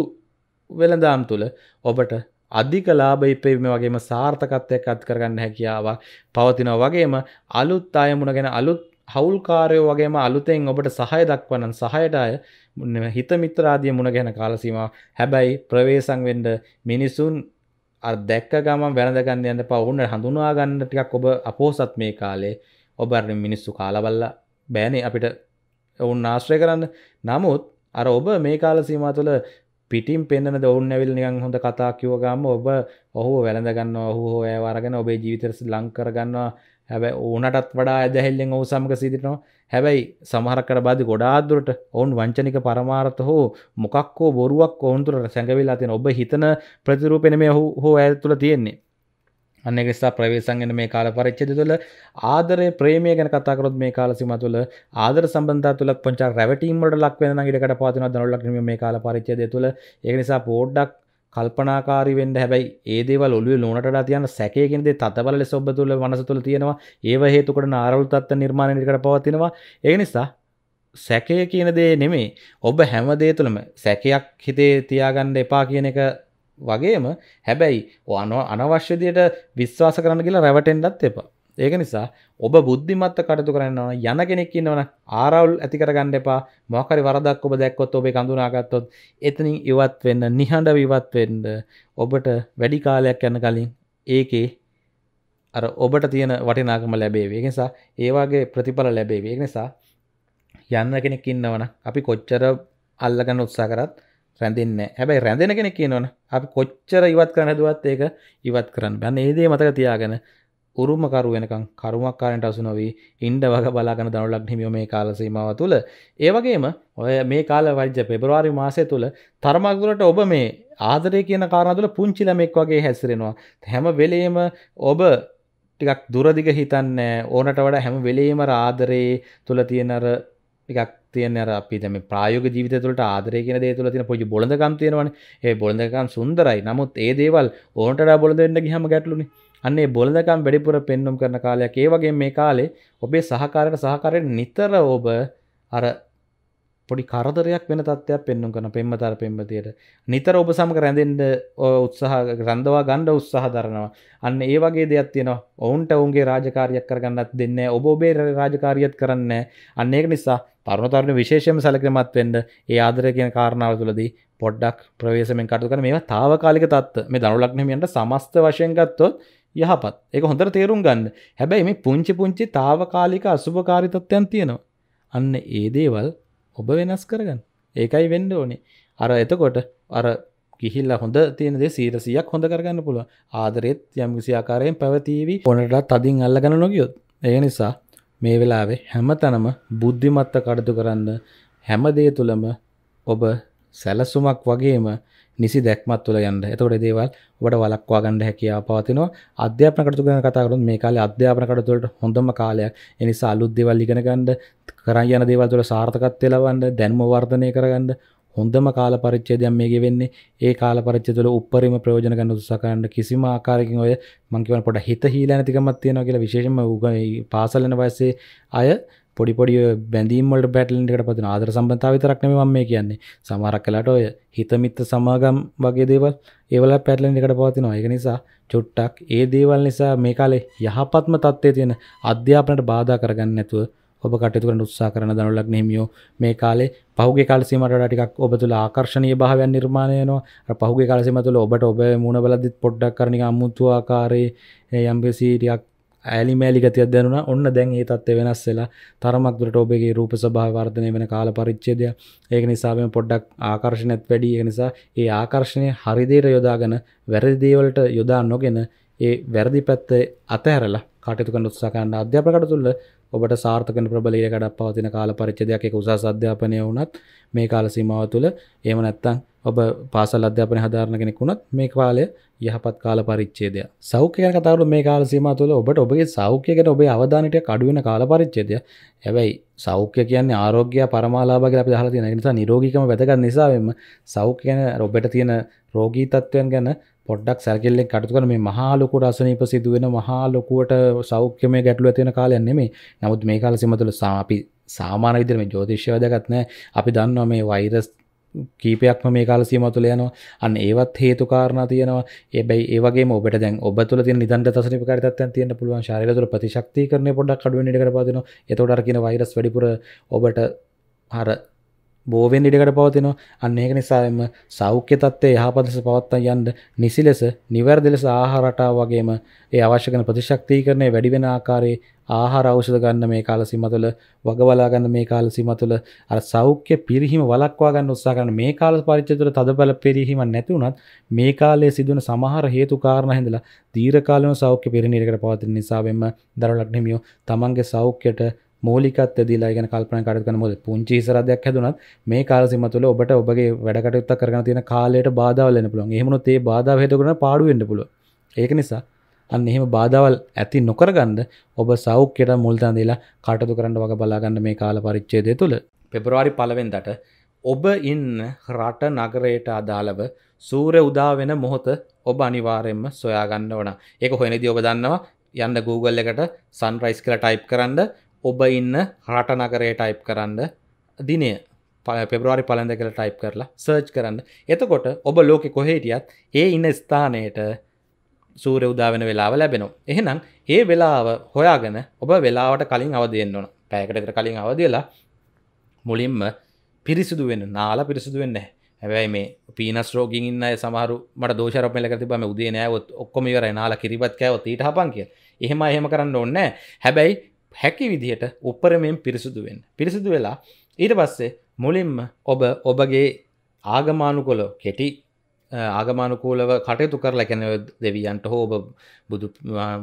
වෙළදාම් තුළ ඔබට අධික ලාභයිපේ මේ වගේම සාර්ථකත්වයක් අත් කරගන්න හැකියාව පවතිනවා වගේම අලුත් අයමුණ ගැන අලුත් හවුල්කාරයෝ වගේම අලුතෙන් ඔබට සහය දක්වනන් සහයට අය හිත මිත්‍රාදිය මුණ ගැන කාලසීම හැබැයි ප්‍රවේසං වෙන්ඩ මිනිසුන් දැක්ක ගමන් වැරදගන්න යන්න පවුන්න හඳුනාගන්න ටිකක් ඔබ අපෝසත් මේ කාලේ ඔබර මිනිස්සු කාලබල්ල බෑනේ අපිට ඔවුන් ආශ්‍රය කරන්න නමුත් අර ඔබ මේ කාලසීම තුළ පිටිම් පෙන්න්න ඔවුන් ඇවිල් නිගන් හොඳ කතා කිවගම ඔබ ඔහු වැළඳගන්න ඔහු හෝ ඇවාරගෙන ඔබේ ජීවිතරස ලංකරගන්නවා හැබැ ඕනටත් වඩා ඇදහෙල්ලෙන් ඔහු සමග සිදිටනවා හැබැයි සමහරකට බාදි ගොඩාදුරට ඔවුන් වංචනික පරමාර්ථ හෝ මොකක්කෝ බොරුවක් ඔවුන්තුරට සැඟවිලා තින ඔබ හිතන ප්‍රතිරූපෙන මේ ඔහු හෝ ඇල් තුළ තියෙන්නේ අන්නෙසා ප්‍රවේසන්ගෙන මේ කාල පරච්චද තුළ ආදරය ප්‍රේමය ගැන කතාකරොත් මේ කාලසිම තුළ ආදර සබන්ධ තුළ පොචා රැවටීමට ලක් වෙන ඉටකට පාතින දනොල්ලක්නීම මේ කාල පරිච්චද තුළ ඒනිසා පෝඩ්ඩක් කල්පනාකාරි වෙන්න හැබැයි ඒ දේවල් ඔළුවේ ලෝණටලා තියන සැකය කියන දේ තතබල ලෙස ඔබ තුල මනස තුල තියෙනවා ඒව හේතු කොට නාරවුල් තත්ත්ව නිර්මාණය කර පවතිනවා ඒ නිසා සැකය කියන දේ නෙමේ ඔබ හැම දේ තුළම සැකයක් හිතේ තියාගන්න එපා කියන එක වගේම හැබැයි අනවශ්‍යදියට විශ්වාස කරන්න කියලා රැවටෙන්ඩත් එපා ඒක නිසා ඔබ බුද්ධිමත්ත කටතු කරන්න යන කෙනෙක් ඉන්නවන ආරවුල් ඇතිකර ගණ්ඩ එපා මොකරි වරදක් ඔබ දැක්කොත් ඔබේ කඳුනාගත්තොත් එතනින් ඉවත් වෙන්න නිහඬ විවත් වෙන්න ඔබට වැඩි කාලයක් යන කලින් ඒකේ අර ඔබට තියෙන වටිනාකම ලැබේ වේගෙසා ඒවාගේ ප්‍රතිඵල ලැබේ වේ නිසා යන්න කෙනෙක් ඉන්නවන අපි කොච්චර අල්ලගන්න උත්සා කරත් රැඳන්න හැබයි රැඳෙන කෙනෙ කියනවන අපි කොච්චර ඉවත් කරන දුවත් ඒක ඉවත් කරන්න බැන්න ඒදේ මතක තියාගෙන උරුමකරු වෙනකම් කරුමක් කාරයට අසු නොවී ඉන්ඩ වග බලාගන දනුලක් හිමියෝ මේ කාලසීමාව තුළ ඒවගේම ඔය මේ කාල වජ්‍ය පෙබරවාරි මාසය තුළ තර්මක්දුරට ඔබ මේ ආදරය කියන කාරණතුළ පුංචිලමෙක් වගේ හැසිරෙනවා හැම වෙලේම ඔබ ටිකක් දුරදිග හිතන්න ඕනට වඩ හැම වෙලේම රාදරයේ තුළ තියෙනර ටිකක් තියන අපි තම ප්‍රයෝග ජීවිත තුළට ආදරය කියෙන දේ තුළ තින පොජි බොඳකම් තියෙනවන ඒ බොඳකම් සුන්දරයි නමුත් ඒ දේවල් ඕනට බොඳ දෙන්න ගහම ගැටලුනේ අන්නේ බොලදකම් වැඩිපුර පෙන්නුම් කරන කාලයක් ඒ වගේ මේ කාලේ ඔබේ සහකාරයට සහකාරයට නිතර ඔබ අර පොඩි කරදරයක් වෙන තත්ත්වයක් පෙන්නුම් කරන පෙම්මතර පෙම්මතියට නිතර ඔබ සමග රැඳෙන්ඩ උත්සාහ රන්දවා ගණ්ඩ උත්සාහ දරනවා අන්න ඒ වගේ දෙයක් තියෙන ඔවුන්ට ඔවුන්ගේ රාජකාරයක් කරගන්නත් දෙන්න ඔබ ඔබේ රාජකාරියත් කරන්න අන්න ඒක නිසා තරුණතරණ විශේෂම සැලකමත් වෙන්ඩ ඒ ආදරය කියන කාරණාව තුළදී පොඩ්ඩක් ප්‍රවේශමෙන් කටු කර මේවා තාවකාලික තත්ව මේ දනුලක්නමියන්ට සමස්ත වශයෙන් ගත්තොත් යහපත් ඒක හොඳට තේරුම් ගන්න හැබැයි මේ පුංචි පුංචි තාවකාලික අසුභකාරිතත්වයන් තියෙනවා අන්න ඒ දේවල් ඔබ වෙනස් කරගන්න ඒකයි වෙන්න ඕනේ අර එතකොට අර ගිහිල්ල හොඳ තියෙන දේ සීරසියක් හොඳ කරගන්න පුළුව ආදරෙත් යම්කිසි ආකාරයෙන් පැවතීවි පොනටත් අදින් අල්ලගන නොගියොත් ඒ නිසා මේ වෙලාවේ හැම තැනම බුද්ධිමත්ත කඩතු කරන්න හැමදේ තුළම ඔබ සැලසුමක් වගේම නිසි දැක්මත් තුළ යන්න. එතකොට දේවල් ඔබට වළක්වා ගන්න හැකියාව පවතිනවා. අධ්‍යාපන කටයුතු ගැන කතා කරොත් මේ කාලේ අධ්‍යාපන කටයුතු වලට හොඳම කාලයක්. ඒ නිසා අලුත් දේවල් ඉගෙන ගන්න, කරන් යන දේවල් වල සාර්ථකත්වය ලබන්න, දැනුම වර්ධනය කරගන්න හොඳම කාල පරිච්ඡේදයක් මේකේ වෙන්නේ ඒ කාල පරිච්ඡේද වල උප්පරිම ප්‍රයෝජන ගන්න උත්සාහ කරන්න කිසිම ආකාරයකින් ඔය මම කියන පොඩ හිත හීලා නැතිකමක් තියෙනවා කියලා විශේෂයෙන්ම පාසල් යන වයසේ අය පොඩිපොඩිය බැඳීම්වලට පැටලින්ටකට පතින ආදර සම්බන්ධාව විතරක්නම මම කියන්නේ සමහරක් කලට ඔය හිතමිත්ත සමාගම් වගේ දේවල් ඒවල පැටලෙන් එකට පවතිනවා ඒක නිසා චුට්ටක් ඒ දේවල් නිසා මේ කාලේ යහපත්ම තත්ත්වයේ තියෙන අධ්‍යාපනයට බාධා කරගන්න නැතුව ඔබ කටයුතු කරන්න උත්සාහ කරන දනුලක් නෙහිමියෝ මේ කාලේ පහුගේ කාල සීමාවට වඩා ටිකක් ඔබ තුල ආකර්ෂණීය භාවයන් නිර්මාණය වෙනවා අර පහුගේ කාල සීමාව තුල ඔබට ඔබ මූණ බලද්දිත් පොඩ්ඩක් කරන එක අමුතු ආකාරයේ යම්කිසි ටිකක් ඇලි මෑලිකතියක් දැනුන ඔන්න දැන් ඒ තත්ත්ව වෙනස් වෙලා තරමක් දුරට ඔබගේ රූප ස්වභාව වර්ධනය වෙන කාල පරිච්ඡේදය ඒක නිසා මේ පොඩ්ඩක් ආකර්ෂණයත් වැඩි ඒ නිසා ඒ ආකර්ෂණය හරි දේට යොදාගෙන වැරදි දේවලට යොදා නොගෙන ඒ වැරදි පැත්ත අතහැරලා කටයුතුකන් උත්සාකන්න අධ්‍යාපකට තුළ ඔබට සාර්ථකන ප්‍රබලයකට පවතින කාල පරිච්චදයක් එක උසස් අධ්‍යාපනය වුණත් මේ කාල සීමාව තුළ ඒම නැත්තං ඔබ පාසල් අධ්‍යාපන හදාරණ කෙනෙක් වුණත් මේ කාලය යහපත් කාල පරිච්චේදය සෞඛ්‍යය කතරු මේ කාල සීම තුළ ඔබට ඔබගේ සෞඛ්‍යකට ඔබේ අවධානයට කඩුවෙන කාල පරිච්චේදය හැබැයි සෞඛ්‍ය කියන්නේ ආරෝග්‍ය පරමාලාභග අපි දහලා තියෙන නිසා නිරෝගීකම වැදගත් නිසාවෙම සෞඛ්‍ය ගැන ඔබට තියෙන රෝගී තත්ත්වයන් ගැන පොඩ්ඩක් සැල්ෙල්ලෙක් කටතුකන මේ මහාලොකුට අසනීප සිදුවෙන මහාලොකුවට සෞඛ්‍යමය ගැටලුව තියෙන කාලයන් නෙමේ නමුත් මේ කාල සිමතුළ සාපි සාමාන විදිර මේ ජෝතිශ්‍යවදගත්න අපි දන්නවා මේ වෛරස් කීපයක්ම මේ කාල සීම තුළ යනවා අන්න ඒවත් හේතු කාරණා තියෙනවා ඒබැයි ඒවගේ ඔබට දැන් ඔබ තුළ තියෙන නිදන්ත තසනීප කාරීත්වයන් තියෙන්න පුළුවන් ශරීරය තුළ ප්‍රතිශක්තිකරණය පොඩ්ඩක් අඩු වෙන ඉඩ කරපදිනවා එතකොට අර කියන වෛරස් වැඩිපුර ඔබට අර බෝවෙන් ඉඩකට පවතිනවා අන්න ඒක නිසාම සෞඛ්‍ය තත්ත්වය යහපත් ලෙස පවත්වා යන්න නිසි ලෙස නිවැරදි ලෙස ආහාර රටාව වගේම ඒ අවශ්‍ය කරන ප්‍රතිශක්තිකරණය වැඩි වෙන ආකාරයේ ආහාර ඖෂධ ගන්න මේ කාල සීමා තුළ වගවලා ගන්න මේ කාල සීමා තුළ අර සෞඛ්‍ය පිරිහීම වළක්වා ගන්න උත්සාහ කරන මේ කාල පරිච්ඡේදය තුළ තදබල පිරිහීමක් නැති වුණත් මේ කාලයේ සිදුවන සමහර හේතු කාරණා හැඳලා දීර්ඝ කාලීන සෞඛ්‍ය පිරිණිරකට පවතින නිසා වෙන්න දරුවන් ලක්ෂණියෝ තමන්ගේ සෞඛ්‍යයට මූලිකත් දලා ගෙන කල්පන කරගන මුද පුංචි සරදයක් හැදුනත් මේ කාලසිම තුළ ඔබට ඔබගේ වැඩකටයුත්ත කරන තියෙන කාලයට බාධාවලන්න පුළුවන් එහමුණ තේ බාධාව හේතුකරන පාඩුවෙන්ඩ පුළුව ඒක නිසා අන්න එහෙම බාධාවල් ඇති නොකරගන්න ඔබ සෞඛ්‍යයට මුල්තන් දීලා කටතු කරන්න වග බලාගන්න මේ කාල පරිච්චේදය තුළ පෙබරවාරි පලවෙන්දට ඔබ ඉන්න රට නගරයට අදාළව සූර උදාවෙන මොහොත ඔබ අනිවාරයෙන්ම සොයාගන්න වන එක හොනදි ඔබ දන්නවා යන්න Google එකට සන්රයිස් කළ ටයිප් කරන්න ඔබ ඉන්න රට නගරේ ටයිප් කරන්න දිනය පෙබරවාරි පලඳ කළ ටයිප් කරලා සර්ච් කරන්න එතකොට ඔබ ලෝකෙ කොහේටියත් ඒ ඉන්න ස්ථානයට සූර උදාවෙන වෙලාව ලැබෙනවා එහෙනම් ඒ වෙලාව හොයාගෙන ඔබ වෙලාවට කලින් අවදයෙන් ඕන පෑකටකට කලින් අවදලා මුලින්ම පිරිසිදු වෙන නාලා පිරිසිදු වෙන්න හැබැයි මේ පීනස් රෝගින් ඉන්න සමහරු මට දෝෂරපමල කරති බම උදේ නෑවත් ඔක්කොම ඉවර නාලා කිරිපත් කෑවත් ඊට හපන් කිය එහෙම එහෙම කරන්න ඕන්න හැබැයි හැකි විදිහට උපරමෙන් පිරිසුදුවෙන් පිරිසිදු වෙලා ඊට පස්සේ මුලින්ම ඔබ ඔබගේ ආගමානුකොලො කෙටි ආගමානුකූලව කටයුතු කරලා කැනව දෙවියන්ට හෝ ඔබ බුදු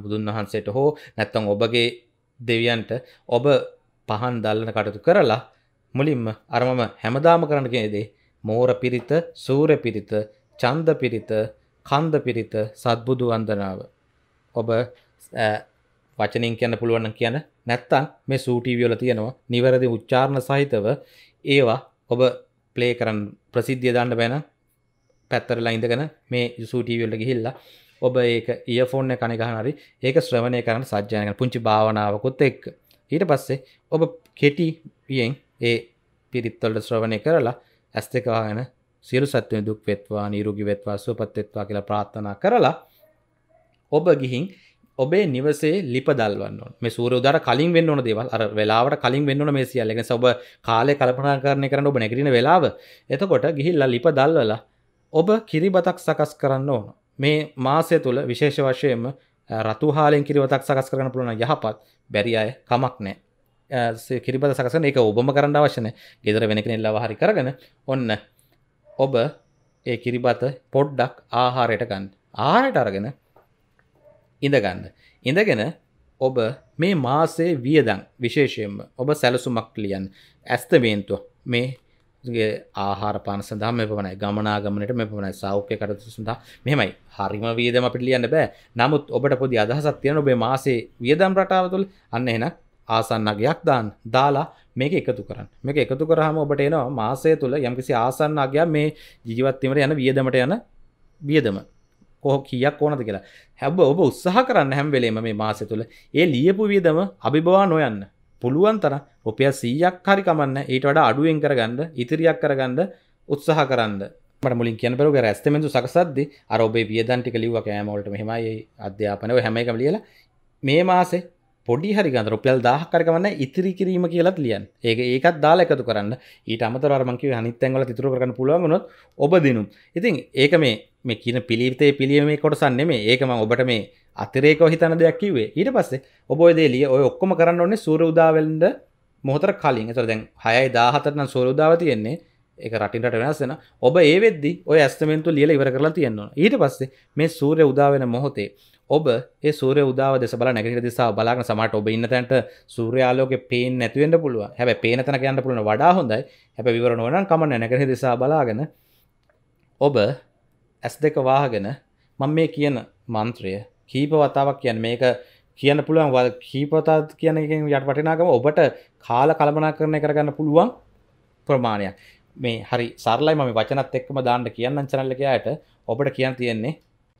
බුදුන් වහන්සේට හෝ නැත්තම් ඔබගේ දෙවියන්ට ඔබ පහන් දල්ලන කටතු කරලා මුලින්ම අරමම හැමදාම කරන්න කියනදේ මෝර පිරිත සූර පිරිත චන්ද පිරිත කන්ද පිරිත සත්බුදු වන්දනාව ඔබ වචනයෙන් කියන්න පුළුවන් කියන්න නැත්තන් මේ සූටීවියෝල තියෙනවා නිවැරදි උච්චාරණ සහිතව ඒවා ඔබ ප්ලේ කරන්න ප්‍රසිද්ධිය දාන්න බැන පැත්තරලා ඉඳගෙන මේ සූටීවියල්ල ගිහිල්ලා ඔබ ඒක ඉයෆෝන්න කනිගහනරි ඒක ශ්‍රවණය කරන්න සජ්‍යයන පුංචි භාවනාවකුත් එක් ඊට පස්සේ ඔබ කෙටිියෙන් ඒ පිරිත්තොල්ට ශ්‍රවණය කරලා ඇස් දෙකවාගෙන සිරු සත්වය දුක් වෙත්වා නීරුගි වෙත්වා සුපත්වෙත්වා කියලා ප්‍රාත්ථනා කරලා ඔබ ගිහින් ඔබේ නිවසේ ලිප දල්වන්න මේ සූර දර කලින් වෙන්න ඕන දේවල් අර වෙලාවට කලින් වෙන්නන මේ සියල්ලගෙන ඔබ කාලය කල්පනා කරණය කරන්න ඔබ නැගරෙන වෙලාව එතකොට ගිහිල්ලා ලිප දල්වලා ඔබ කිරිබතක් සකස් කරන්න ඕන මේ මාසය තුළ විශේෂ වශයෙන්ම රතු හාලෙන් කිරිවතක් සකස් කරන පුළුවන යහපත් බැරි අය කමක් නෑ කිරිබද සකසන එක ඔබම කරන්න අවශ්‍යන ගෙදර වෙන කෙනෙල්ලා හරි කරගෙන ඔන්න ඔබ ඒ කිරිබත පොඩ්ඩක් ආහාරයට ගන්න ආහාරයට අරගෙන ඉඳගන්න. ඉඳගෙන ඔබ මේ මාසේ වියදං විශේෂයෙන්ම ඔබ සැලසුමක් ලියන් ඇස්තවේන්තුව මේ ආහාර පාන සඳහම පමණයි ගමනාගමනට මෙ පමණයි සෞඛ්‍ය කරතු සඳහා මෙමයි හරිම වියදම පිට ලියන්න බෑ නමුත් ඔබට පොදි අදහසක් තියෙන ඔබේ මාසේ වියදම් රටාවතුළ අන්න එනක් ආසන්නගයක් දාන් දාලා මේක එකතු කරන්න මේක එකතු කරහම ඔබට එනවා මාසය තුළ යම්කිසි ආසන්න අගයක් මේ ජීවත්වීමට යන වියදමට යන වියදම කොහ කියක් ඕනද කියලා හැබ ඔබ උත්සාහ කරන්න හැම්වෙලේම මේ මාසය තුළ ඒ ලියපු වියදම අභිබවා නොයන්න පුළුවන් තර ඔපය සීයක් හරි කමන්න ඊට වඩ අඩුවෙන් කරගන්න ඉතිරියක් කරගන්න උත්සාහ කරන්න මුලින් කියන පෙරු ඇස්තමෙන්තු සකසද්දි අරෝබේ වියදන්ටික ලිව කෑමෝලට මෙහමයි අධ්‍යාපනව හැමයි කම ලියලා මේ මාසේ පොඩි හරි ගන්තර රුපියල් දාහ කරගවන්න ඉතිරි කිරීම කියලත් ලියන් ඒක ඒකත් දාලා එකතු කරන්න ඊට අමතරමක හනිත්තැන්වල තිතුර කරන පුළුවන්ගනොත් ඔබ දිනුම් ඉතින් ඒක මේ මේ කියන පිළිවිතේ පිළියීමේ කොටසන්නේ මේ ඒකම ඔබට මේ අතරේක හිතන දෙයක් කිවේ ඊට පස්සේ ඔබයදේලිය ඔය ඔක්කොම කරන්න ඔන්නේ සූර උදාවල්ඩ මොහතර කලින් තර දැන් හයයි දාහතරන සෝරුදාව තියෙන්නේ එක රටින්ට වෙනස්සෙන ඔබ ඒවෙදදි ඔය ඇස්තමෙන්තු ලියල ඉවර කරලා තියෙන්නවා ඊට පස්සේ මේ සූරය උදාවෙන මොහොතේ ඔබ ඒ සූර උදාව දෙස බල නැගට දිසා බලාගන සමට ඔබ ඉන්න තැන්ට සූරයාලෝක පේෙන් නැතිවෙන්ට පුළුව හැබ පේන තැන කියන්න පුළුව වඩා හොඳයි හැබ විවරණවන කමන නැගට දිසා බලාගෙන ඔබ ඇස් දෙක වාහගෙන මං මේ කියන මන්ත්‍රය කීප වතාවක් කියන මේක කියන්න පුළුවන් වද කීපතාත් කියන එකෙන් යට වටිනාකම ඔබට කාල කළමනා කරණය කරගන්න පුළුවන් ප්‍රමාණයක් මේ හරි සරලයි මම වචනත් එක්කම දාන්න කියන්න චනල්ලකයායට ඔබට කියන්න තියෙන්නේ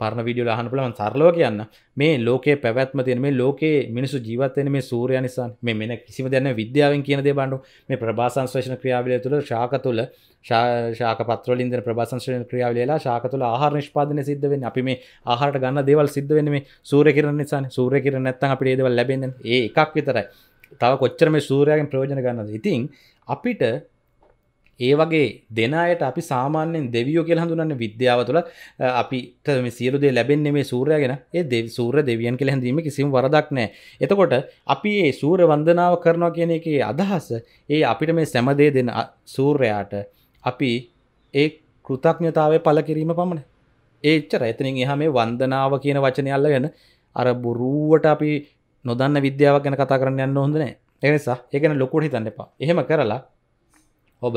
පරණ විඩියෝ හන පුලන් සරලෝ කියන්න මේ ලෝකේ පැවැත්ම තියෙන මේ ලෝකේ මිනිසු ජීවත්වෙන මේ සූරය නිසා මේ මෙන කිසිම දැන විද්‍යාවෙන් කියනදේ බණ්ඩු මේ ප්‍රභාසංශේෂණ ක්‍රියාවලිය තුළ ශාක තුළ ශාක පත්‍රලින්ද ප්‍රභාසංශේෂණ ක්‍රියාවලියලා ශාක තුළ ආහාර නිෂ්පාදනය සිද්ධ වෙන්නේ අපි මේ ආහාරට ගන්න දේවල් සිද්ධ වෙන්නේ මේ සූර්ය කිරණ නිසානේ සූර්ය කිරණ නැත්තම් අපිට ඒ දේවල් ලැබෙන්නේ ඒ එකක් විතරයි තව කොච්චර මේ සූර්යයෙන් ප්‍රයෝජන ගන්නද ඉතින් අපිට ඒ වගේ දෙන අයට අපි සාමාන්‍යෙන් දෙවියෝ කියලා හඳුනන්න විද්‍යාව තුළ අපිට මේ සියලු දේ ලැබෙන්නේ මේ සූර්යය ගැන ඒ දෙව සූර්ය දෙවියන් කියලා හැඳීම කිසිම වරදක් නැහැ. එතකොට අපි මේ සූර්ය වන්දනාව කරනවා කියන එකේ අදහස ඒ අපිට මේ සෑම දේ දෙන සූර්යයාට අපි ඒ කෘතඥතාවය පළ කිරීම පමණයි. ඒච්චර එතනින් එහා මේ වන්දනාව කියන වචනේ අල්ලගෙන අර බොරුවට අපි නොදන්න විද්‍යාවක් ගැන කතා කරන්න යන්න හොඳ නැහැ. ඒ නිසා ඒ ගැන ලොකුවට හිතන්න එපා. එහෙම කරලා ඔබ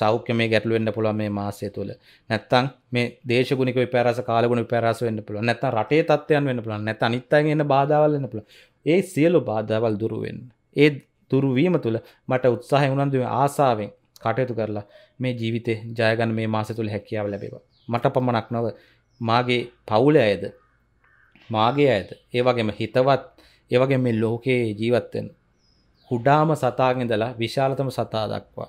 සෞඛ්‍ය මේ ගැටලුවෙන්න්න පුළුව මේ මාසය තුළ නැත්තං මේ දේශගුණික පැරස කාලගුණ පැරස වන්න පුළ නැත රටේ තත්වයන් වන්න පුළන් නැත අනිත්තගන්න බාධාවල්ලන්න පුළ ඒ සියලු බාධාවල් දුරුවෙන් ඒ දුරුවීම තුළ මට උත්සාහ උනන්දුව ආසාාවෙන් කටයුතු කරලා මේ ජීවිතය ජයගන මේ මාස තුළ හැකියාව ලැබේවා මට පමණක් නොව මාගේ පවුල ඇයද මාගේ ඇද ඒවගේම හිතවත් ඒවගේ මේ ලෝකයේ ජීවත්වෙන් කුඩාම සතාගෙදලා විශාලතම සතා දක්වා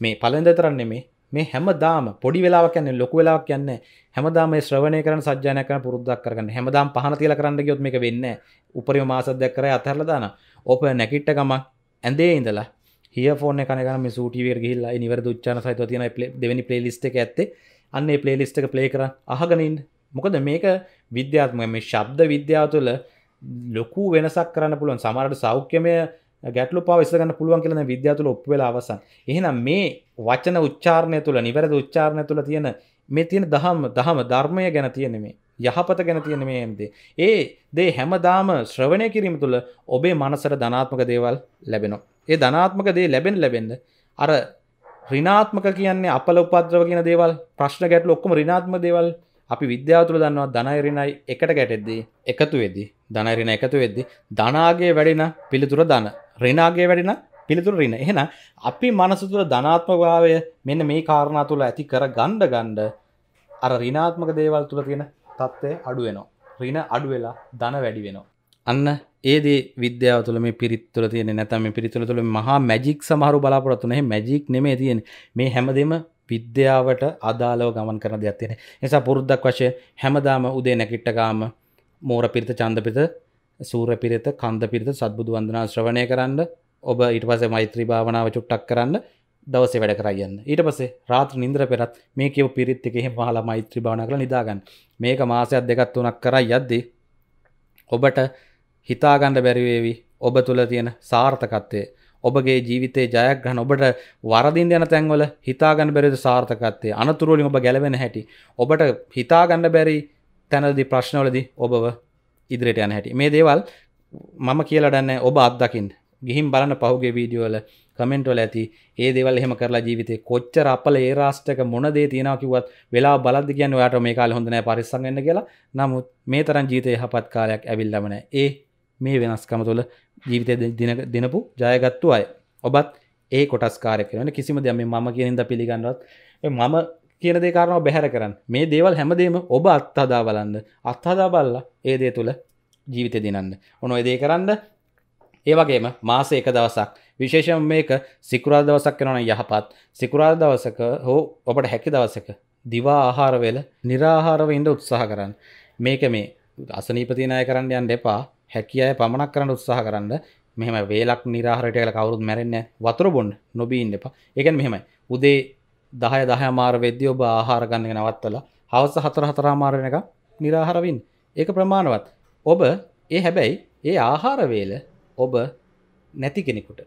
මේ පලඳ තරන්නේ මේ මේ හැමදාම පොඩි වෙලාවක් යන්න ලොකු වෙලාවක් යන්න හැමදාම ශ්‍රවණය කරන සජ්‍යානය කරන පුරුද්දක් කරගන්න හැමදාම පහන තියලා කරන්න ගියොත් මේක වෙන්නේ උපරිම මාස දෙකක් කරලා අතහැරලා දාන ඕප නැගිට්ට ගමන් ඇඳේ ඉඳලා හියෆෝන කනගන මේ සූටිවර ගිල්ලා නිවැරදි උච්චාන සහිතව තියෙන දෙවෙනි ප්ලේලිස්ට් එක ඇත්තේ අන්න ඒ ප්ලේලිස්ට් එක ප්ලේ කරන් අහගෙන ඉන්න මොකද මේක විද්‍යාත්මක මේ ශබ්ද විද්‍යාව තුළ ලොකු වෙනසක් කරන්න පුළුවන් සමහරට සෞඛ්‍යමය ගැටලු පවස්සගන්න පුළුවන් කියලන විද්‍යාතුල ඔප් වෙලා අවසන් එහෙනම් මේ වචන උච්චාරණය තුළ නිවැරද උච්චාරණය තුළ තියෙන මේ තියෙන දහම් දහම ධර්මය ගැන තියෙන මේ යහපත ගැන තියෙන මේ ඇම්දේ ඒ දේ හැමදාම ශ්‍රවණය කිරීම තුළ ඔබේ මනසර ධනාත්මක දේවල් ලැබෙනවා ඒ ධනාත්මක දේ ලැබෙන ලැබෙන්ද අර රිනාත්මක කියන්නේ අපල උපද්‍රව කියන දේවල් ප්‍රශ්න ගැටලු ඔක්කොම රිනාත්ම දේවල් අපි විද්‍යාතුර දන්නවා ධනයිරිණයි එකට ගැටෙද්දී එකතු වෙදි ධනයිරිණ එකතු වෙද්දි ධනාගේ වැඩෙන පිළිතුර දන රිනාගේ වැඩෙන පිළිතුර රින එහෙන අපි මනසතුර ධනාත්මභාවය මෙන්න මේ කාරණා තුළ ඇති කර ගණ්ඩ ගණ්ඩ අර රිනාත්මක දේවල් තුළ තියෙන තත්ත්වය අඩුවෙනවා රින අඩුවෙලා ධන වැඩි වෙනවා අන්න ඒදේ විද්‍යාව තුළ මේ පිරිත්තුල තියෙන නැතම පිරිතුළ තුළ මහා මැජික් සමහරු බලාපොරත්තුනේ මැජික් නෙමේ තියෙන මේ හැමදෙම විද්‍යාවට අදාළව ගමන් කරන දෙයක් තියෙන නිසා පුරුද්දක් වශයෙන් හැමදාම උදේ නැගිට්ටගාම මෝර පිරිත චන්ද පිරිත සූර පිරිත කන්ද පිරිත සත්බුදු වන්දනා ශ්‍රවණය කරන්න ඔබ ඊට පස්සේ මෛත්‍රී භාවනාව චුට්ටක් කරන්න දවසේ වැඩ කරයන්න ඊට පස්සේ රාත්‍ර නින්දර පෙරත් මේ කියව පිරිත් එක එහෙම පහලා මෛත්‍රී භාවනා කරලා නිදාගන්න මේක මාසයක් දෙකක් තුනක් කරයි යද්දී ඔබට හිතාගන්න බැරි වේවි ඔබ තුල තියෙන සාර්ථකත්වය ඔබගේ ජීවිතේ ජයග්‍රහණ ඔබට වරදින් යන තැන්වල හිතාගන්න බැරිද සාර්ථකත්වය අනතුරුවලින් ඔබ ගැලවෙන හැටි ඔබට හිතාගන්න බැරි තැනදී ප්‍රශ්නවලදී ඔබව ඉදිරියට යන හැටි මේ දේවල් මම කියලඩන්න ඔබ අත්දකින් ගිහිම් බලන්න පහුගේ වීඩියෝල කමෙන්ටවල ඇති ඒ දෙවල් එහෙම කරලා ජීවිතේ කොච්චර අපල ඒ රාෂ්ටක මොනදේ තියෙනවා කිව්වත් වෙලා බලද්දි කියන්නේ ඔයාට මේ කාලේ හොඳ නැහැ පරිස්සම් වෙන්න කියලා. නමුත් මේ තරම් ජීවිතේ යහපත් කාලයක් ඇවිල්ලාම නැහැ. ඒ මේ වෙනස්කම තුළ ජීවිතය දෙනපු ජයගත්තු අය ඔබත් ඒ කොටස්කාර කරන කිසිම දෙම මම කියනින්ද පිළිගන්නත් මම කියන දෙකාරනව බැහැර කරන්න මේ දේවල් හැමදේම ඔබ අත්හදා බලන්න අත්හදා බල්ලා ඒ දේ තුළ ජීවිත දිනන්න ඔනො දේ කරන්න ඒවගේම මාස එක දවසක් විශේෂම් මේක සිකුරා දවසක් කෙනන යහපත් සිකුරා දවසක හෝ ඔබට හැකි දවසක දිවා ආහාරවෙල නිරාහාරව ඉන්ඩ උත්සාහ කරන්න මේක මේ අසනීපතිනාය කරන්න යන්න එපා හැකිය පමණක් කරන්න උත්සාහ කරන්න මෙහම වේලක් නිරහරටල කවරුත් මැරෙන්න වතුර බොන්් නොබීන්න එපා එකන් මෙහෙමයි උදේ දහය දහ මාර වෙද්‍ය ඔබ ආහාරගන්නය නවත්තල හවස හතර හතරාමාරණ එක නිරාහරවින් ඒක ප්‍රමාණවත් ඔබ ඒ හැබැයි ඒ ආහාරවේල ඔබ නැති කෙනෙකුට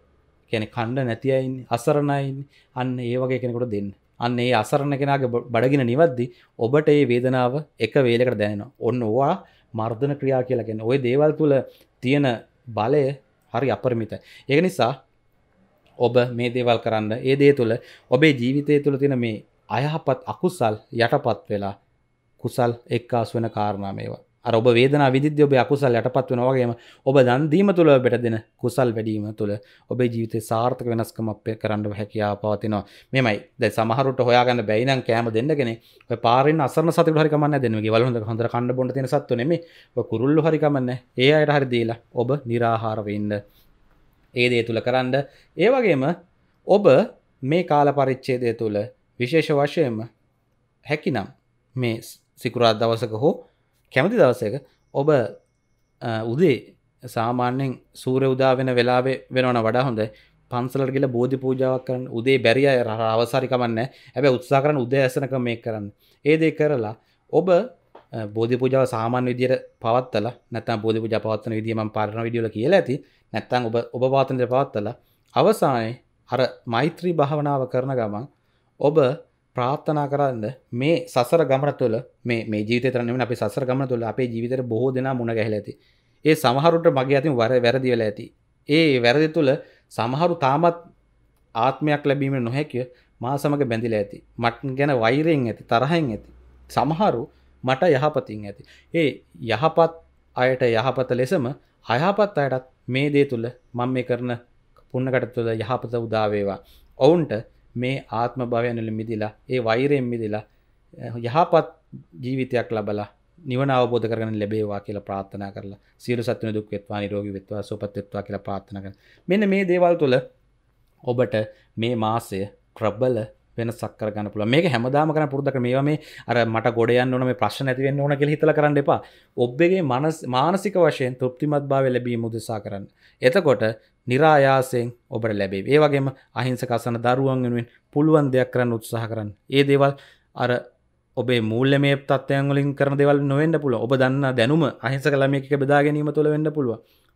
කැන කණ්ඩ නැතියින් අසරණයින් අන්න ඒ වගේ කෙනෙකුට දෙන්න අන්න ඒ අසරණ කෙනගේ බඩගෙන නිවද්දි ඔබට ඒ වේදනාව එක වේලකට දැනෙන ඔන්න ඕවා මර්ධන ක්‍රියා කියලා ගැන ඔය දේවල් තුළ තියෙන බලය හරි අපරමිත ඒ නිසා ඔබ මේ දේවල් කරන්න ඒ දේ තුළ ඔබේ ජීවිතය තුළ තින මේ අයහපත් අකුසල් යටපත් වෙලා කුසල් එක්කාස් වෙන කාරණා මේවා ඔබ වේදන විදි ඔබ අකුසල් යටපත් වෙන වගේම ඔබ දන්දීම තුළ බෙට දෙන කුසල් වැඩීම තුළ ඔබේ ජීවිතය සාර්ථක වෙනස්කම අපේ කරන්න හැකයා පවතිනවා මෙමයි ද සමහරුට හොයාගන්න බැයිනම් කෑම දෙන්නගෙන පාර අසර සත හරිකමන්න දෙනගේ වලුද හඳර කන්න බොට තින සත්වනෙම කුරුල්ලු හරිකමන්න ඒ අයට හරි දීලා ඔබ නිරාහාරවෙන්න ඒ දේ තුළ කරන්න ඒ වගේම ඔබ මේ කාල පරිච්චේදය තුළ විශේෂ වශයෙන්ම හැකිනම් මේ සිකුරාත් දවසක හෝ කැමති දවසක ඔබ උදේ සාමාන්‍යෙන් සූර උදා වෙන වෙලාවේ වෙනවන වඩා හොඳ පන්සලට ගිල බෝධි පූජාවක් කරන්න උදේ බැරිය අවසාරිකමන්න ඇබ උත්සා කරන උදේ ඇසනක මේ කරන්න ඒදේ කරලා ඔබ බෝධි පූජාව සාමාන්‍ය විදියට පවත්තල නැත්තම් බෝධි පූජා පවත්වන විදිය මම පාරණ වීඩියෝල කියලා ඇති නැත්තම් ඔබ ඔබ පවත්න පවත්තල අවසානයේ අර මෛත්‍රී භාවනාව කරන ගමන් ඔබ ප්‍රාත්ථනා කරන්න මේ සසර ගමන තුළ මේ මේ ජීවිත තරන්නම අපි සසර ගමන තුළ අපේ ජීවිතර බොහෝ දෙනා මුණ ගැහල ඇති ඒ සමහරුට මගේ අතින් වර වැරදිවල ඇති ඒ වැරදි තුළ සමහරු තාමත් ආත්මයක් ලැබීම නොහැකිය මා සමඟ බැඳිල ඇති මටන් ගැන වෛරයෙන් ඇති තරහෙන් ඇති සමහරු මට යහපතින් ඇති ඒ යහපත් අයට යහපත ලෙසම හයහපත් අයටත් මේ දේ තුළ මං මේ කරන පුන්නකට තුළ යහපත උදාවේවා ඔවුන්ට මේ ආත්ම භවයනල මිදිලා ඒ වෛරයෙන් මිදිලා යහපත් ජීවිතයක් ලබලා නිවන අවබෝධ කරගන්න ලැබේවා කියලා ප්‍රාර්ථනා කරලා සියලු සත්ත්වන දුක් වෙත්වා නිරෝගී වෙත්වා සුවපත් වෙත්වා කියලා ප්‍රාර්ථනා කරනවා. මෙන්න මේ දේවල් තුළ ඔබට මේ මාසය ප්‍රබල වෙන සක්කර ගන්න පුළ මේ හැමදාම කන පුරදක මේ මේ අර මට ගොඩයන් ඕන මේ ප්‍රශ්න ඇතිවෙන්න ඕන කෙ හිතල කරන්න එපා ඔබ්බගේ මනස් මානසික වශයෙන් තෘප්තිමත් භාව ලැබී මුදසා කරන්න එතකොට නිරායාසයෙන් ඔබට ලැබේ ඒ වගේම අහිංසකසන දරුවන් වෙනුවෙන් පුළුවන් දෙයක් කරන්න උත්සාහ කරන්න ඒ දේවල් අර ඔබේ මුල්ල මේ තත්වයන්ගලින් කරන දෙවල් නොවෙන්න පුළ ඔබ දන්න දැනුම අහිස කළමක බෙදා ගැනීම තුළ වෙන්න පුළුව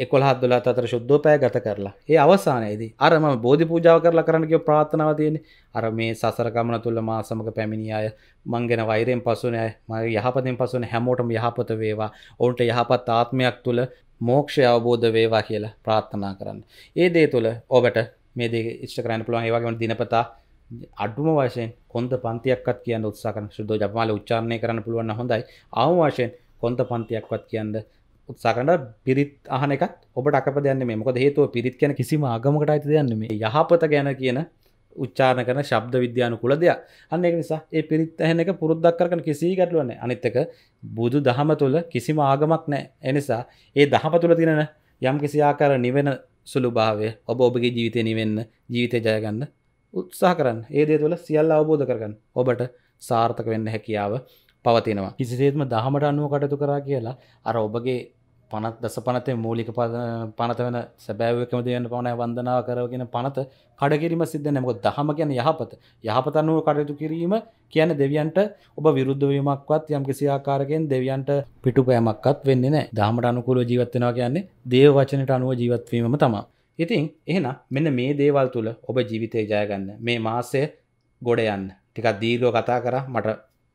එකොළහත් දොලත් අතර ශුද්ධෝපය ගත කරලා ඒ අවසානයේදී අරම බෝධි පූජාව කරලා කරන්නකව ප්‍රාථනාව තියෙන අර මේ සසරකමන තුල්ල මා සමඟ පැමිණි අය මංගෙන වෛරයෙන් පසුන අය මගේ යහපතින් පසුන හැමෝටම යහපත වේවා ඔවුන්ට යහපත් ආත්මයක් තුළ මෝක්ෂය අවබෝධ වේවා කියලා ප්‍රාත්ථනා කරන්න ඒ දේ තුළ ඔබට මේ දේ ඉෂ්ට කරන්න පුළුවන් ඒවාගේම දිනපතා අඩුම වශයෙන් කොන්ද පන්තියක්ත් කියන්න උත්සා කරන ශුද්ධ ජපමාල උච්චාරණය කරන්න පුළුවන් හොඳයි අවම වශයෙන් කොන්ද පන්තියක්වත් කියන්න උත්සාකරට පිරිත් අහන එකත් ඔබට අප දයන්න මේමක හේතුව පිරිත් කියන කිසිම ආගමකට අයිති දයන්න මේ යහපත ගැන කියන උච්චාන කරන ශබ්ද විද්‍යාන කුල දෙයක් අන්න එක නිසා ඒ පිරිත් ඇහන එක පුරුද්දක් කරන කිසි ගැටලුවන අනිත්තක බුදු දහම තුළ කිසිම ආගමක් නෑ එනිසා ඒ දහම තුළ තිනෙන යම් කිසි ආකාර නිවෙන සුළු භාවය ඔබ ඔබගේ ජීවිතය නිවෙන්න ජීවිතය ජයගන්න උත්සාහ කරන්න ඒ දේ තුළ සියල්ල අවබෝධ කරගන්න ඔබට සාර්ථක වෙන්න හැකියාව පවතිනවා කිසිසේත්ම දහමට අනුව කටතු කරා කියලා අර ඔබගේ පනත් දස පනතේ මූලික පනත වන සැබෑවකම දයන්න පවනෑ වන්දනාව කරගෙන පනත කඩකිරීම සිද්ධ නැකොත් දහම කියන යහපත යහපතන්නුව කටයුතු කිරීම කියන දෙවියන්ට ඔබ විරුද්ධවීමක්වත් යම් කිසිආකාරකෙන් දෙවියන්ට පිටු පෑමක්වත් වෙන්න නෑ දහමට අනුකුල ජීවත්වෙනවා කියන්නේ දේව වචනට අනුව ජීවත්වීම තමා. ඉතින් එහෙන මෙන්න මේ දේවල් තුළ ඔබ ජීවිතය ජයගන්න මේ මාසය ගොඩ යන්න ටිකක් දීර්ගෝ කතා කර මට